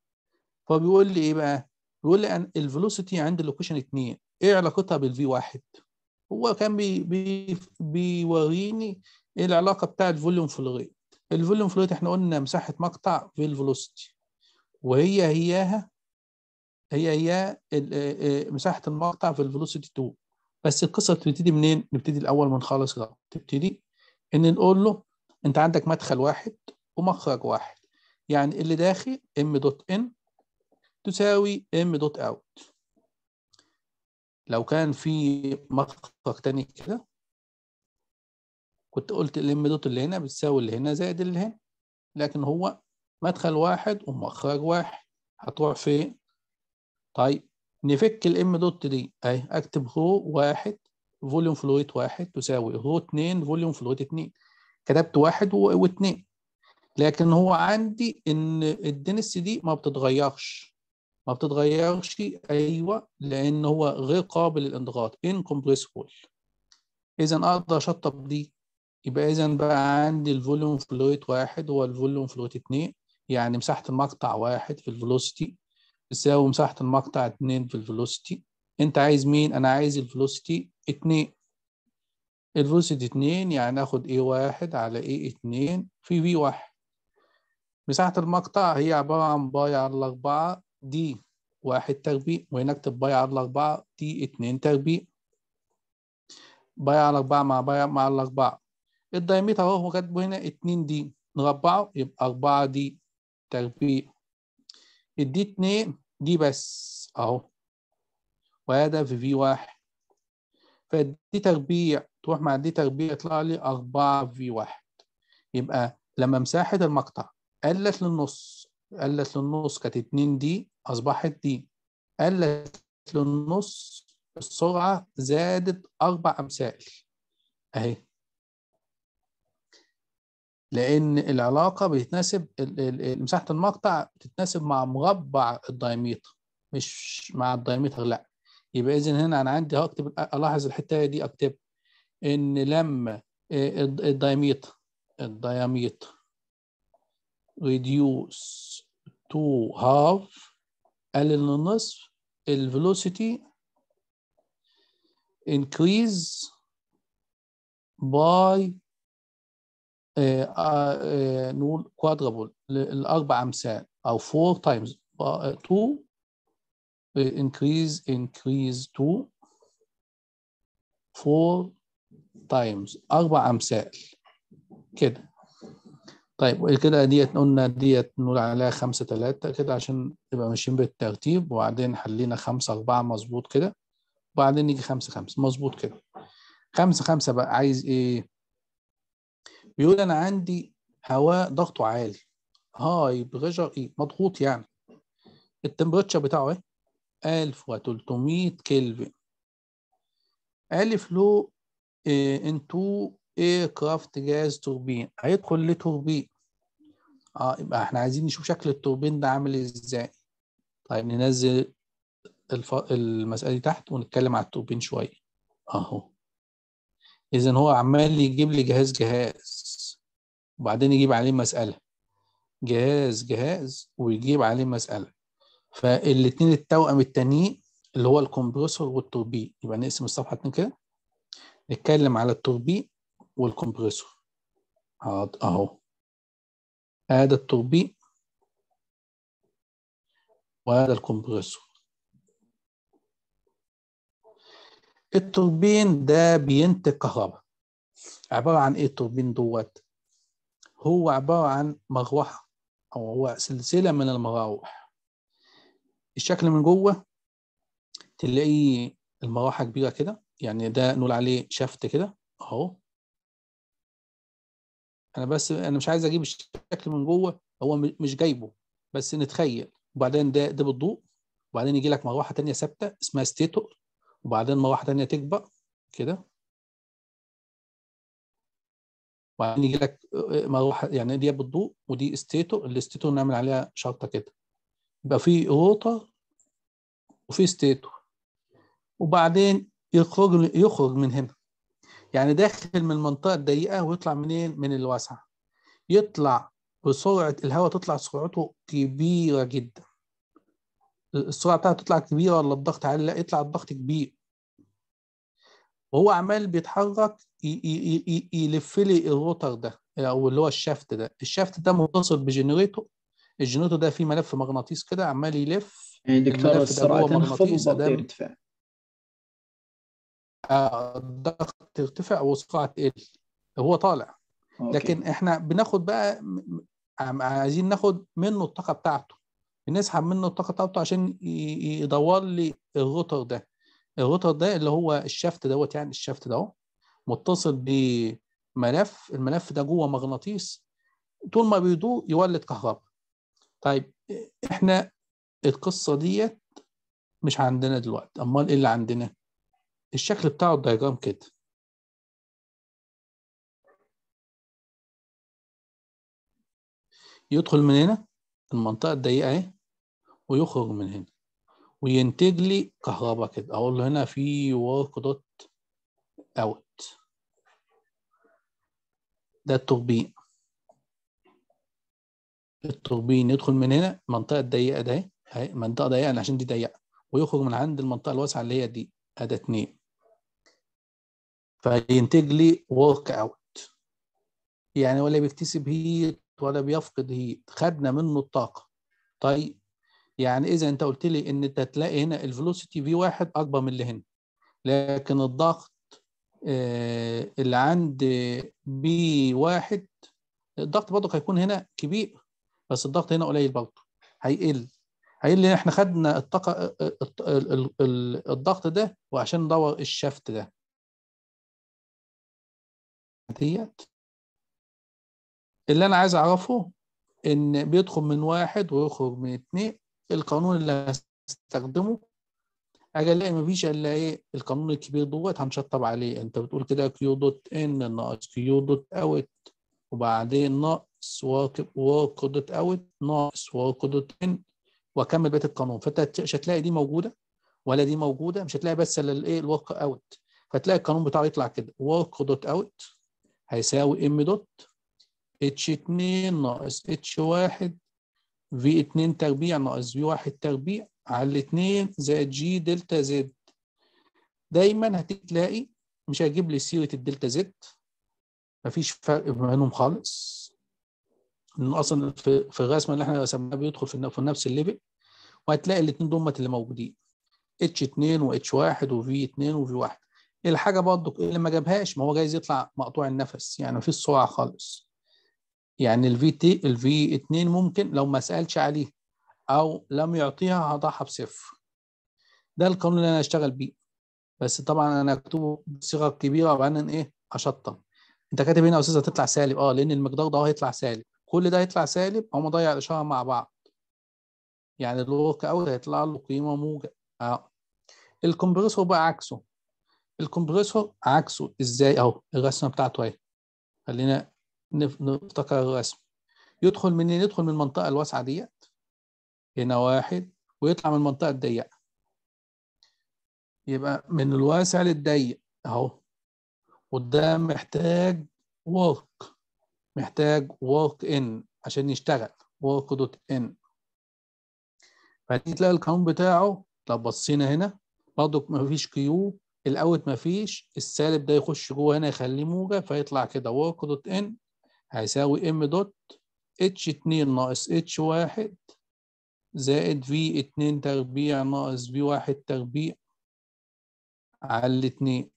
فبيقول بيقول لي ايه بقى؟ بيقول لي الفلوسيتي عند اللوكيشن 2 ايه علاقتها بالفي 1؟ هو كان بي بي بيوريني العلاقه بتاع الفوليوم فلوريت الفوليوم فلوريت احنا قلنا مساحه مقطع في الفلوستي وهي هياها هي هي آه، آه، مساحه المقطع في الفلوستي 2 بس القصه بتبتدي منين نبتدي الاول من خالص غلط تبتدي ان نقول له انت عندك مدخل واحد ومخرج واحد يعني اللي داخل ام دوت ان تساوي ام دوت اوت لو كان في مخرج تاني كده كنت قلت الام دوت اللي هنا بتساوي اللي هنا زائد اللي هنا لكن هو مدخل واحد ومخرج واحد هتروح فين؟ طيب نفك الام دوت دي اهي اكتب رو واحد فوليوم فلويد واحد تساوي رو اتنين فوليوم فلويد اتنين كتبت واحد واتنين لكن هو عندي ان الدنس دي ما بتتغيرش ما بتتغيرش ايوه لان هو غير قابل للانضغاط incompressible اذا اقدر اشطب دي يبقى اذا بقى عندي الفوليوم فلويت واحد هو الفوليوم فلويت اتنين يعني مساحه المقطع واحد في الفيلوسيتي تساوي مساحه المقطع اتنين في الفيلوسيتي انت عايز مين انا عايز الفيلوسيتي اتنين الفيلوسيتي اتنين يعني اخد ايه واحد على ايه اتنين في في واحد مساحه المقطع هي عباره عن باي على اربعه دي واحد تربيع اكتب باي على الأربعة دي اتنين تربيع باي على الاربعة مع باي مع الأربعة الدايمتر أهو كاتبه هنا اتنين دي نربعه يبقى أربعة دي تربيع الدي اتنين دي بس أهو وهذا في في واحد فدي تربيع تروح مع دي تربيع يطلع لي اربعة في واحد يبقى لما مساحة المقطع قلت للنص قلت للنص كانت 2 دي أصبحت دي قلت للنص السرعة زادت أربع أمثال أهي لأن العلاقة بتتناسب مساحة المقطع بتتناسب مع مربع الدايمتر مش مع الدايمتر لا يبقى إذن هنا أنا عندي هكتب ألاحظ الحتة دي أكتب إن لما آه، الدايمتر الدايمتر reduce to half قال ان النصف للنصف velocity increase by نقول quadruple الأربع أمثال أو four times two increase increase two four times أربع أمثال كده طيب كده ديت قلنا ديت نقول عليها خمسة تلاتة كده عشان نبقى ماشيين بالترتيب وبعدين حلينا خمسة أربعة مظبوط كده وبعدين نيجي خمسة خمسة مظبوط كده خمسة خمسة بقى عايز إيه؟ بيقول أنا عندي هواء ضغطه عالي هاي بريشر إيه؟ مضغوط يعني التمبريتشر بتاعه إيه؟ 1300 كلفن ألف لو إيه انتو ايركرافت جاز توربين هيدخل ليه توربين اه يبقى احنا عايزين نشوف شكل التوربين ده عامل ازاي طيب ننزل الف... المسألة دي تحت ونتكلم على التوربين شوية اهو اذا هو عمال يجيب لي جهاز جهاز وبعدين يجيب عليه مسألة جهاز جهاز ويجيب عليه مسألة فالاتنين التوأم التانيين اللي هو الكمبرسور والتوربين يبقى نقسم الصفحة اتنين كده نتكلم على التوربين والكمبريسور هاد اهو هذا التوربين وهذا الكمبريسور التوربين ده بينتج كهرباء عبارة عن ايه التوربين دوت هو عبارة عن مروحة او هو سلسلة من المراوح الشكل من جوه تلاقيه المراوحة كبيرة كده يعني ده نقول عليه شفت كده اهو انا بس انا مش عايز اجيب الشكل من جوه هو مش جايبه بس نتخيل وبعدين ده ده بالضوء وبعدين يجي لك مروحه ثانيه ثابته اسمها ستيتو وبعدين مروحه ثانيه تكبر كده وبعدين يجي لك آه، آه، مروحه يعني دي بالضوء ودي ستيتو الستيتو نعمل عليها شرطه كده يبقى في روتر وفي ستيتو وبعدين يخرج يخرج من هنا يعني داخل من المنطقه الضيقه ويطلع منين من الواسعه يطلع بسرعه الهواء تطلع سرعته كبيره جدا السرعه بتاعته تطلع كبيره ولا الضغط عالي لا يطلع الضغط كبير وهو عمال بيتحرك يلف لي الروتر ده او اللي هو الشافت ده الشافت ده متصل بجنريتور الجنريتور ده فيه ملف مغناطيس كده عمال يلف يعني دكتور السرعه تنخفض والضغط يرتفع الضغط ترتفع والسرعه تقل هو طالع أوكي. لكن احنا بناخد بقى عايزين ناخد منه الطاقه بتاعته بنسحب منه الطاقه بتاعته عشان يدور لي الروتر ده الروتر ده اللي هو الشافت دوت يعني الشافت ده متصل بملف الملف ده جوه مغناطيس طول ما بيضوء يولد كهرباء طيب احنا القصه ديت مش عندنا دلوقتي امال ايه اللي عندنا الشكل بتاعه الدايجرام كده يدخل من هنا المنطقة الضيقة اهي ويخرج من هنا وينتج لي كهرباء كده اقول له هنا في ورك دوت اوت ده التوربين التوربين يدخل من هنا المنطقة الضيقة ده اهي منطقة ضيقة عشان دي ضيقة ويخرج من عند المنطقة الواسعة اللي هي دي ادي اتنين فينتج لي ورك اوت يعني ولا بيكتسب هيت ولا بيفقد هيت خدنا منه الطاقه طيب يعني اذا انت قلت لي ان انت تلاقي هنا الفلوسيتي في واحد اكبر من اللي هنا لكن الضغط آه، اللي عند بي واحد الضغط برضه هيكون هنا كبير بس الضغط هنا قليل برضه هيقل هيقل احنا خدنا الطاقه آه، آه، الضغط ده وعشان ندور الشفت ده ديت اللي انا عايز اعرفه ان بيدخل من واحد ويخرج من اتنين القانون اللي هستخدمه اجي الاقي مفيش الا ايه القانون الكبير دوت هنشطب عليه انت بتقول كده كيو دوت ان ناقص كيو دوت اوت وبعدين ناقص واق دوت اوت ناقص واق دوت ان واكمل بقيه القانون فانت مش هتلاقي دي موجوده ولا دي موجوده مش هتلاقي بس الا الايه الواق اوت فتلاقي القانون بتاعه يطلع كده واق دوت اوت هيساوي ام دوت اتش 2 ناقص اتش 1 في 2 تربيع ناقص في 1 تربيع على 2 زائد جي دلتا زد دايما هتلاقي مش هجيب لي سيره الدلتا زد مفيش فرق بينهم خالص ان اصلا في الرسمه اللي احنا رسمناها بيدخل في نفس الليفل وهتلاقي الاثنين دول اللي موجودين اتش 2 واتش 1 وفي 2 وفي 1 الحاجه برضك اللي ما جابهاش ما هو جايز يطلع مقطوع النفس يعني ما فيش سرعه خالص يعني الفي تي الفي 2 ممكن لو ما سالش عليه او لم يعطيها هضعها بصفر ده القانون اللي انا اشتغل بيه بس طبعا انا اكتبه بصيغه كبيره وبعدين ايه اشطب انت كاتب هنا يا استاذ هتطلع سالب اه لان المقدار ده هيطلع سالب كل ده هيطلع سالب او مضيع الاشاره مع بعض يعني الورك اوت هيطلع له قيمه موجب اه الكمبريسور بقى عكسه الكمبريسور عكسه ازاي اهو الرسمه بتاعته اهي خلينا نفتكر الرسم يدخل منين يدخل من المنطقه الواسعه ديت هنا واحد ويطلع من المنطقه الضيقه يبقى من الواسع للضيق اهو وده محتاج ورك محتاج ورك ان عشان يشتغل ورك دوت ان فدي تلاقي القانون بتاعه لو بصينا هنا برضه مفيش كيو الاوت مفيش السالب ده يخش جوه هنا يخليه موجة فيطلع كده ورك دوت ان هيساوي ام دوت اتش 2 ناقص اتش 1 زائد في 2 تربيع ناقص في 1 تربيع على الاتنين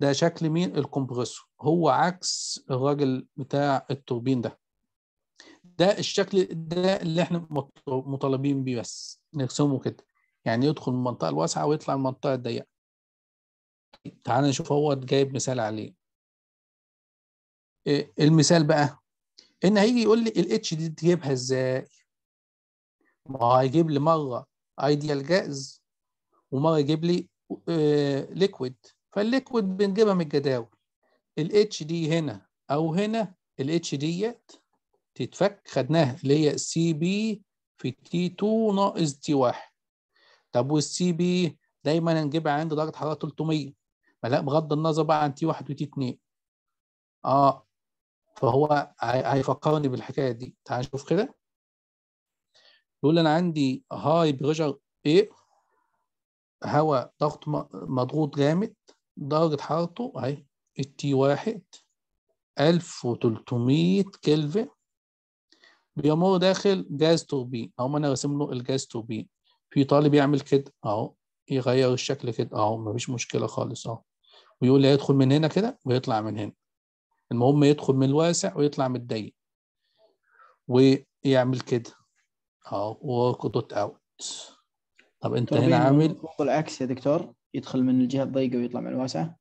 ده شكل مين الكمبريسور هو عكس الراجل بتاع التوربين ده ده الشكل ده اللي احنا مطالبين بيه بس نرسمه كده يعني يدخل من المنطقه الواسعه ويطلع من المنطقه الضيقه تعال نشوف هو جايب مثال عليه إيه، المثال بقى ان هيجي يقول لي الاتش دي تجيبها ازاي ما هو هيجيب لي مره ايديال جاز ومره يجيب لي ليكويد آه، فالليكويد بنجيبها من الجداول الاتش دي هنا او هنا الاتش ديت تتفك خدناها اللي هي سي بي في تي 2 ناقص تي 1 طب والسي بي دايما هنجيبها عند درجه حراره 300 فلا بغض النظر بقى عن تي 1 وتي 2 اه فهو هيفكرني بالحكايه دي تعال نشوف كده يقول انا عندي هاي بريشر ايه هواء ضغط مضغوط جامد درجه حرارته اهي التي 1 1300 كلفن بيمر داخل جاز توربين او انا راسم له الجاز توربين في طالب يعمل كده اهو يغير الشكل كده اهو مفيش مشكله خالص اهو ويقول لي هيدخل من هنا كده ويطلع من هنا المهم يدخل من الواسع ويطلع من الضيق ويعمل كده اهو ورك دوت اوت طب انت هنا إيه عامل بالعكس يا دكتور يدخل من الجهه الضيقه ويطلع من الواسعه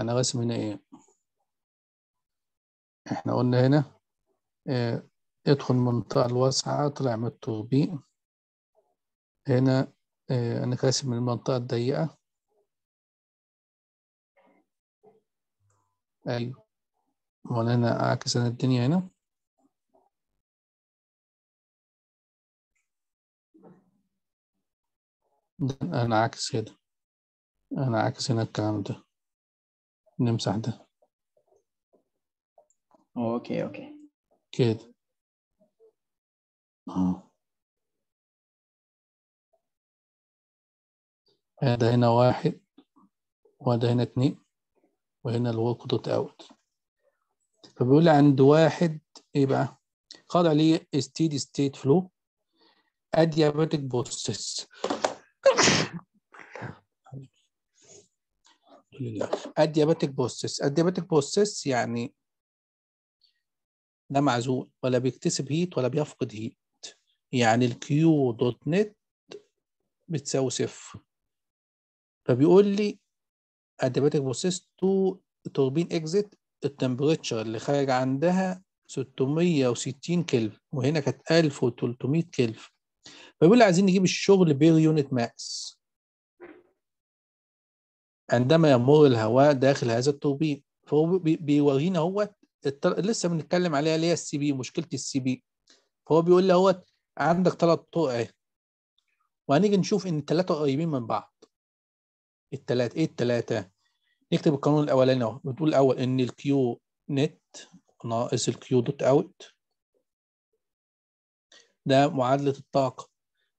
انا راسم هنا ايه احنا قلنا هنا آه، ادخل المنطقة الواسعة طلع من التطبيق هنا آه، أنا كاسب من المنطقة الضيقة أيوة وأنا هنا أعكس أنا الدنيا هنا أنا عكس هنا أنا عكس هنا الكلام ده نمسح ده أوكي أوكي كده اه هذا هنا واحد وهذا هنا اثنين وهنا الورك دوت اوت فبيقول عند واحد ايه بقى خاضع ليه ستيدي ستيت فلو اديابيتك لله اديابيتك بروسيس اديابيتك بروسيس يعني ده معزول ولا بيكتسب هيت ولا بيفقد هيت يعني الكيو دوت نت بتساوي صفر فبيقول لي اديباتيك بروسيس تو توربين اكزيت التمبريتشر اللي خارج عندها 660 كلف وهنا كانت 1300 كلف فبيقول لي عايزين نجيب الشغل بير يونت ماس عندما يمر الهواء داخل هذا التوربين فهو بيورينا اهوت التل... لسه بنتكلم عليها اللي هي السي بي مشكله السي بي فهو بيقول لي اهوت عندك ثلاث طرق اهي وهنيجي نشوف ان الثلاثه قريبين من بعض الثلاثه ايه الثلاثه نكتب القانون الاولاني اهو بتقول الاول ان الكيو نت ناقص الكيو دوت اوت ده معادله الطاقه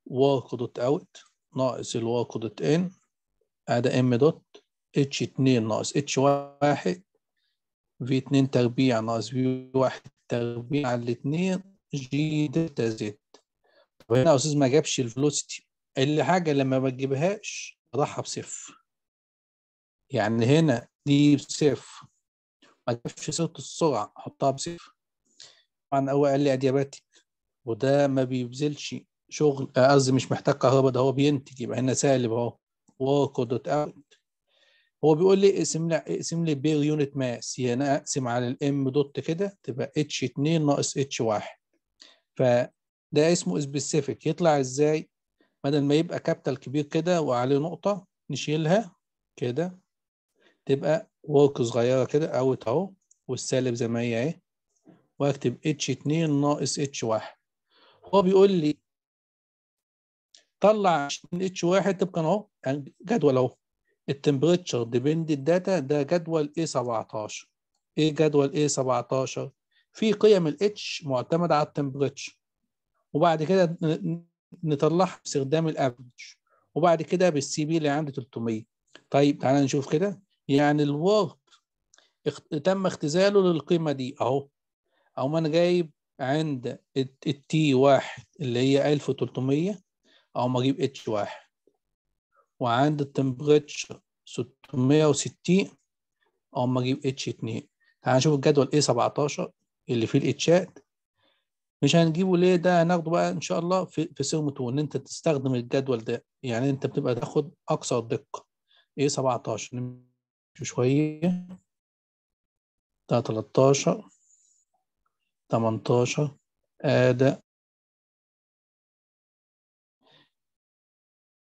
ورك دوت اوت ناقص الورك دوت ان ادي ام دوت اتش 2 ناقص اتش 1 في 2 تربيع ناقص في 1 تربيع على 2 جي دلتا زد طب هنا يا استاذ ما جابش الفلوستي اللي حاجه لما ما تجيبهاش راحها بصفر يعني هنا دي بصفر ما جابش صيغه السرعه حطها بصفر طبعا هو قال لي ادياباتيك وده ما بيبذلش شغل قصدي مش محتاج كهرباء ده هو بينتج يبقى هنا سالب اهو ورك دوت اوت هو بيقول لي اقسم لي اقسم لي بير يونت ماس يعني انا اقسم على الام دوت كده تبقى اتش 2 ناقص اتش 1 فده اسمه سبيسيفيك يطلع ازاي بدل ما يبقى كابيتال كبير كده وعليه نقطه نشيلها كده تبقى ورك صغيره كده اوت اهو والسالب زي ما هي اهي واكتب اتش 2 ناقص اتش 1 هو بيقول لي طلع اتش 1 تبقى اهو يعني جدول اهو التمبريتشر ديبندنت داتا ده جدول A17 ايه جدول A17 في قيم الاتش معتمده على التمبريتشر وبعد كده نطلعها باستخدام الافريج وبعد كده بالسي بي اللي عندي 300 طيب تعالى نشوف كده يعني الورب تم اختزاله للقيمه دي اهو او ما انا جايب عند التي واحد اللي هي 1300 او ما اجيب اتش واحد وعند التمبريتشر 660 اقوم اجيب اتش 2 تعال نشوف الجدول ايه 17 اللي فيه الاتشات مش هنجيبه ليه ده هناخده بقى ان شاء الله في في سيرم 2 ان انت تستخدم الجدول ده يعني انت بتبقى تاخد اقصى دقه ايه 17 نمشي شويه ده 13 18 ادي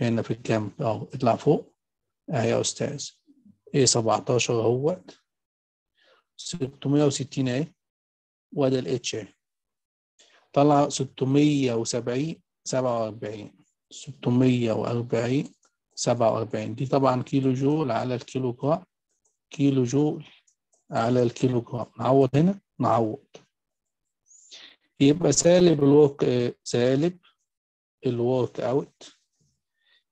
هنا في الكام اهو اطلع فوق اهي يا استاذ ايه 17 اهوت 660 اهي وده الاتش اهي طلع 670 47 640 47 دي طبعا كيلو جول على الكيلو جرام كيلو جول على الكيلو جرام نعوض هنا نعوض يبقى سالب الورك آه، سالب الورك اوت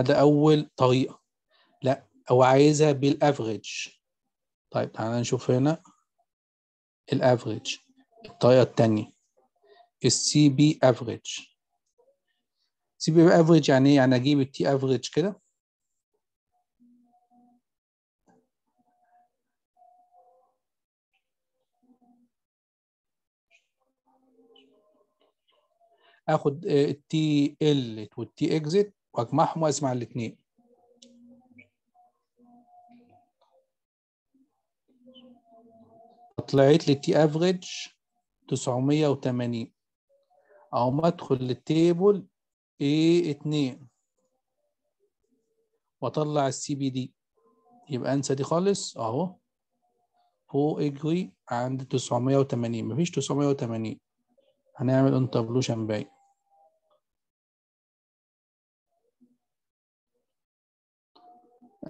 ده اول طريقه لا هو عايزها بالافريج طيب تعالى نشوف هنا الافريج الطريقه الثانيه السي بي افريج CB بي افريج يعني ايه يعني اجيب التي افريج كده اخد آه، التي ال والتي اكزيت واجمعهم واسمع الاثنين طلعت لي التي افريج 980 او مدخل ادخل للتيبل اي 2 واطلع السي بي دي يبقى انسى دي خالص اهو هو اجري عند 980 مفيش 980 هنعمل انتابلوشن باين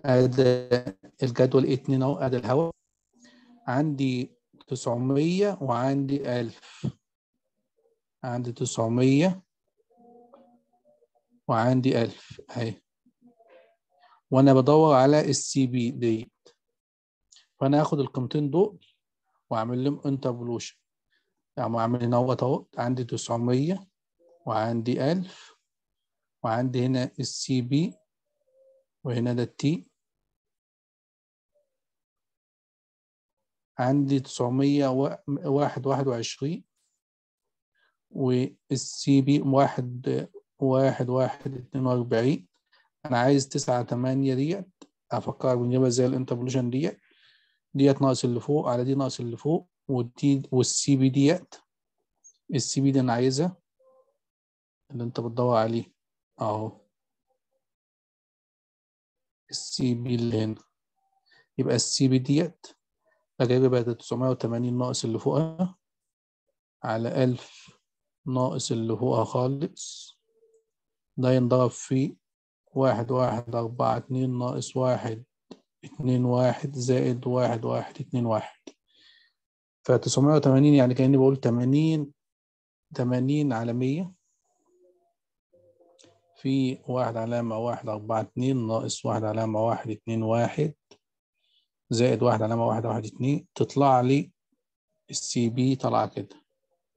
ادي الجدول 2 اهو ادي الهواء عندي 900 وعندي 1000 عندي 900 وعندي 1000 اهي وانا بدور على السي بي ديت فانا هاخد القيمتين دول واعمل لهم انتربولوشن يعني اعمل هنا اهو عندي 900 وعندي 1000 وعندي هنا السي بي وهنا ده التي عندي 921 والسي بي واحد واحد اتنين واربعين انا عايز تسعة تمانية ديت افكر بنجيبها زي الانتربولوجن ديت ديت ناقص اللي فوق على دي ناقص اللي فوق والدي والسي بي ديت السي بي دي انا عايزها اللي انت بتدور عليه اهو السي بي اللي هنا يبقى السي بي ديت الإجابة بقت 980 ناقص اللي فوقها على 1000 ناقص اللي فوقها خالص ده ينضرب في واحد واحد أربعة اتنين ناقص واحد اتنين واحد زائد واحد واحد اتنين واحد فتسعمية وتمانين يعني كأني بقول تمانين تمانين على مية في واحد علامة واحد أربعة اتنين ناقص واحد علامة واحد اتنين واحد زائد واحد علامة واحد واحد اتنين تطلع لي السي بي طالعة كده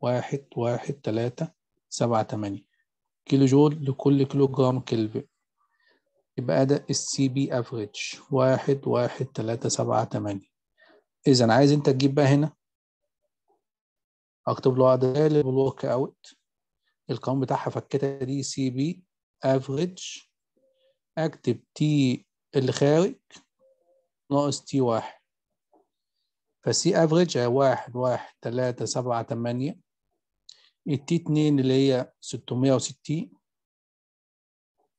واحد واحد تلاتة سبعة تمانية كيلو جول لكل كيلو جرام كلفن يبقى ده السي بي افريج واحد واحد تلاتة سبعة تمانية إذا عايز أنت تجيب بقى هنا أكتب له غالب الورك أوت القوام بتاعها فكتها دي سي بي افريج أكتب تي اللي خارج ناقص تي واحد فسي افريج هي واحد واحد تلاتة سبعة تمانية التي اتنين اللي هي ستمية وستين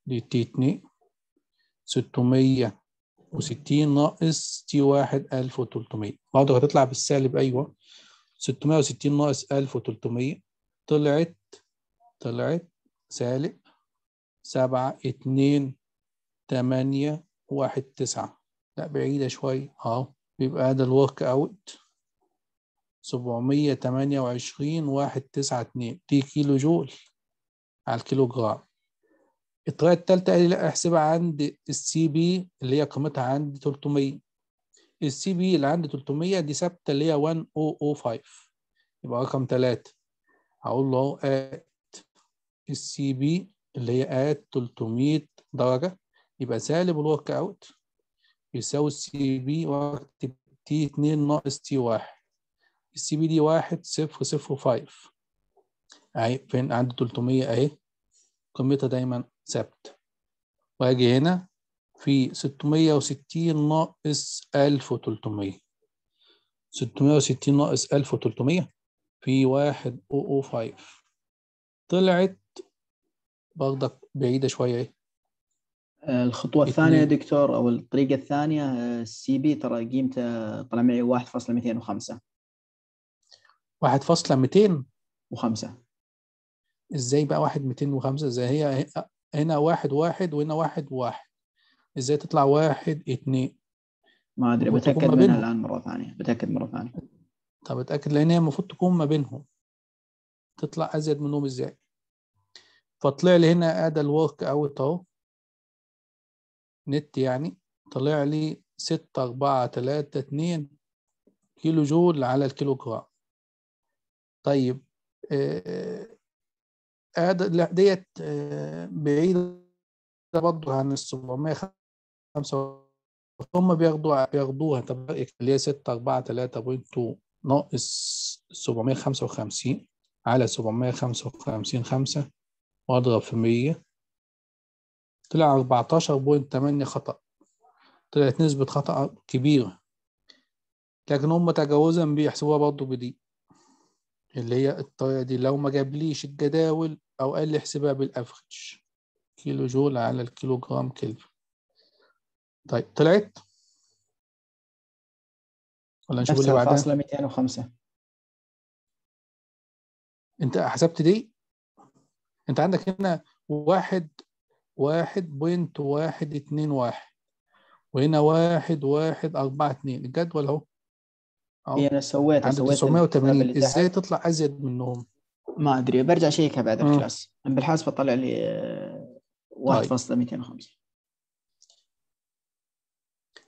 دي تي اتنين ستمية وستين ناقص تي واحد ألف وتلتمية برضه هتطلع بالسالب أيوه ستمية وستين ناقص ألف وتلتمية طلعت طلعت سالب سبعة اتنين تمانية واحد تسعة لا بعيدة شوية اهو يبقى ده الورك اوت 728 واحد تسعة اتنين دي كيلو جول على الكيلو جرام الطريقة التالتة قال لي لا احسبها عند السي بي اللي هي قيمتها عند 300 السي بي اللي عند 300 دي ثابتة اللي هي 1005 يبقى رقم تلاتة هقول له ات السي بي اللي هي ات 300 درجة يبقى سالب الورك اوت يساوي السي بي واكتب تي 2 ناقص تي 1 السي بي دي 1 0 0 5 اهي فين عندي 300 اهي قيمتها دايما ثابته واجي هنا في 660 ناقص 1300 660 ناقص 1300 في 1 او او 5 طلعت باخدك بعيدة شوية ايه الخطوه إيه، الثانيه دكتور او الطريقه الثانيه آه، السي بي ترى قيمته طلع معي 1.205 1.205 ازاي بقى 1.205 ازاي هي هنا واحد واحد وهنا واحد واحد ازاي تطلع واحد اتنين ما ادري بتاكد منها الان مره ثانيه بتاكد مره ثانيه طب اتاكد لان هي المفروض تكون ما بينهم تطلع ازيد منهم ازاي فطلع لي هنا ادى الورك اوت اهو نت يعني طلع لي ستة أربعة تلاتة اتنين كيلو جول على الكيلو جرام طيب آه، آه، آه، ديت بعيدة برضه عن ال 705 هم بياخدوا بياخدوها اللي هي 6 4 3.2 ناقص 755 على 755 5 واضرب في 100 طلع 14.8 خطأ طلعت نسبة خطأ كبيرة لكن هم تجاوزا بيحسبوها برضه بدي اللي هي الطريقة دي لو ما جابليش الجداول أو قال لي احسبها بالأفرج كيلو جول على الكيلو جرام كيلفن طيب طلعت ولا نشوف اللي بعدها 205 انت حسبت دي انت عندك هنا واحد واحد بوينت واحد اتنين واحد وهنا واحد واحد أربعة اتنين الجدول أهو أهو أنا سويت سويت إزاي تطلع أزيد منهم؟ ما أدري برجع أشيكها بعد الكلاس أنا بالحاسبة طلع لي 1.205 آه، طيب.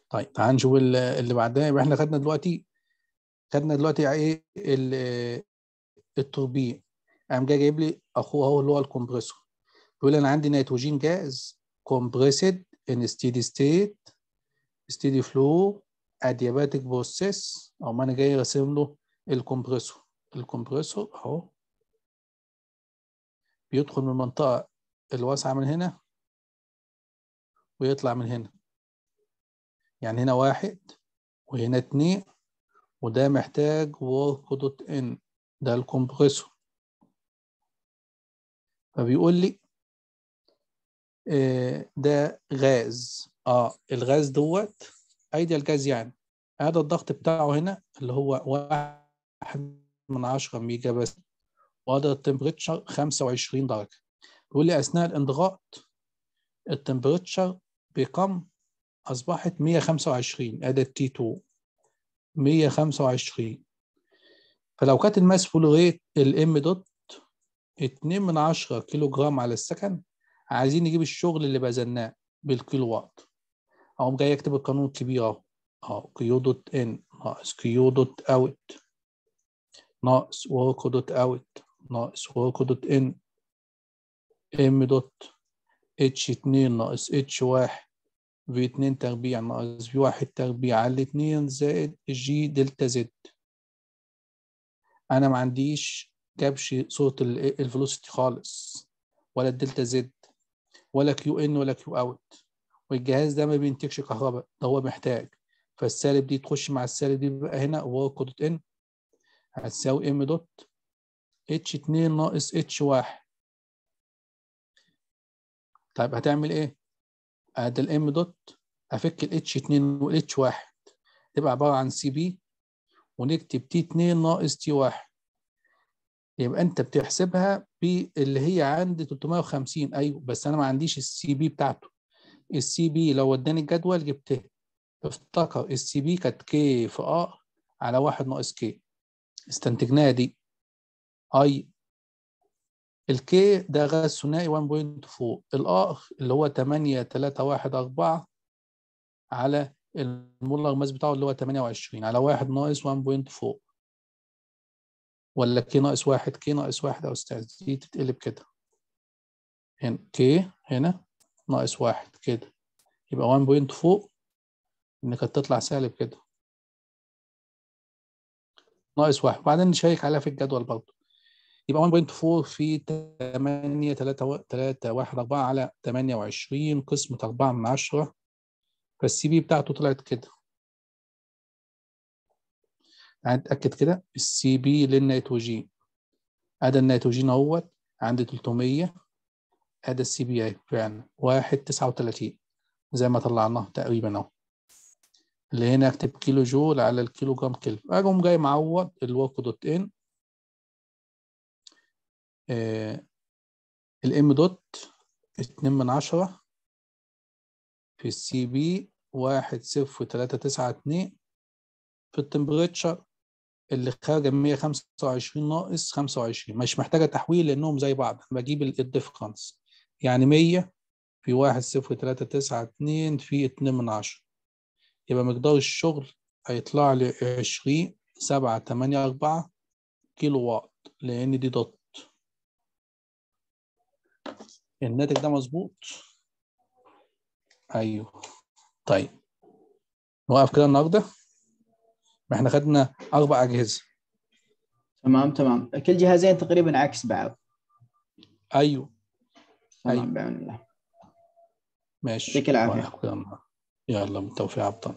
طيب تعال نشوف اللي بعدها يبقى احنا خدنا دلوقتي خدنا دلوقتي ايه التوربين قام جاي جايب لي اخوه اهو اللي هو الكمبريسور يقول انا عندي نيتروجين جاز كومبريسد ان ستيدي ستيت ستيدي فلو ادياباتيك بروسيس او ما انا جاي راسم له الكمبريسور الكمبريسور اهو بيدخل من المنطقه الواسعه من هنا ويطلع من هنا يعني هنا واحد وهنا اتنين وده محتاج ورك دوت ان ده الكمبريسور فبيقول لي آه، ده غاز اه الغاز دوت ايديال جاز يعني هذا الضغط بتاعه هنا اللي هو واحد من عشرة ميجا بس وهذا التمبريتشر 25 درجة بيقول لي أثناء الانضغاط التمبريتشر بكم أصبحت 125 أداة تي 2 125 فلو كانت الماس فلوريت الام دوت 2 من 10 كيلو جرام على السكند عايزين نجيب الشغل اللي بذلناه بالكيلو وات اقوم جاي اكتب القانون الكبير اهو اه كيو دوت ان ناقص كيو دوت اوت ناقص ورك دوت اوت ناقص ورك دوت ان ام دوت اتش اتنين ناقص اتش واحد في اتنين تربيع ناقص في واحد تربيع على الاتنين زائد جي دلتا زد انا ما عنديش كبش صورة الفلوسيتي خالص ولا الدلتا زد ولا كيو ان ولا كيو اوت والجهاز ده ما بينتجش كهرباء ده هو محتاج فالسالب دي تخش مع السالب دي بقى هنا ورك دوت ان هتساوي ام دوت اتش 2 ناقص اتش 1 طيب هتعمل ايه؟ ادي الام دوت افك الاتش 2 والاتش 1 تبقى عباره عن سي بي ونكتب تي 2 ناقص تي 1 يبقى انت بتحسبها باللي هي عند 350 ايوه بس انا ما عنديش السي بي بتاعته السي بي لو اداني الجدول جبتها افتكر السي بي كانت كي في ار على واحد ناقص كي استنتجناها دي اي الكي ده غاز ثنائي 1.4 الار اللي هو 8 3 1 4 على المولر ماس بتاعه اللي هو 28 على 1 ناقص 1.4 ولا كي ناقص واحد كي ناقص واحد يا استاذ دي تتقلب كده هنا كي هنا ناقص واحد كده يبقى 1 بوينت فوق إن كانت تطلع سالب كده ناقص واحد وبعدين نشيك عليها في الجدول برضه يبقى 1.4 في 8 3 3 1 4 على 28 قسمة 4 من 10 فالسي بي بتاعته طلعت كده هنتاكد كده السي بي للنيتروجين ادى النيتروجين اهوت عندي 300 ادى السي بي اي فعلا 1.39 زي ما طلعناه تقريبا اهو اللي هنا اكتب كيلو جول على الكيلو جرام كلف اقوم جاي معوض الورك دوت ان آه الام دوت اتنين من عشرة في السي بي واحد صفر تلاتة تسعة اتنين في التمبريتشر اللي خارجه 125 ناقص 25 مش محتاجه تحويل لانهم زي بعض انا بجيب الديفرنس يعني 100 في 1 0 3 9 2 في 2 من 10 يبقى مقدار الشغل هيطلع لي 20 7 8 4 كيلو واط لان دي دوت الناتج ده مظبوط ايوه طيب نوقف كده النهارده ما احنا خدنا اربع اجهزه تمام تمام كل جهازين تقريبا عكس بعض ايوه تمام أيوه. بعون الله ماشي يعطيك العافيه يلا بالتوفيق عبد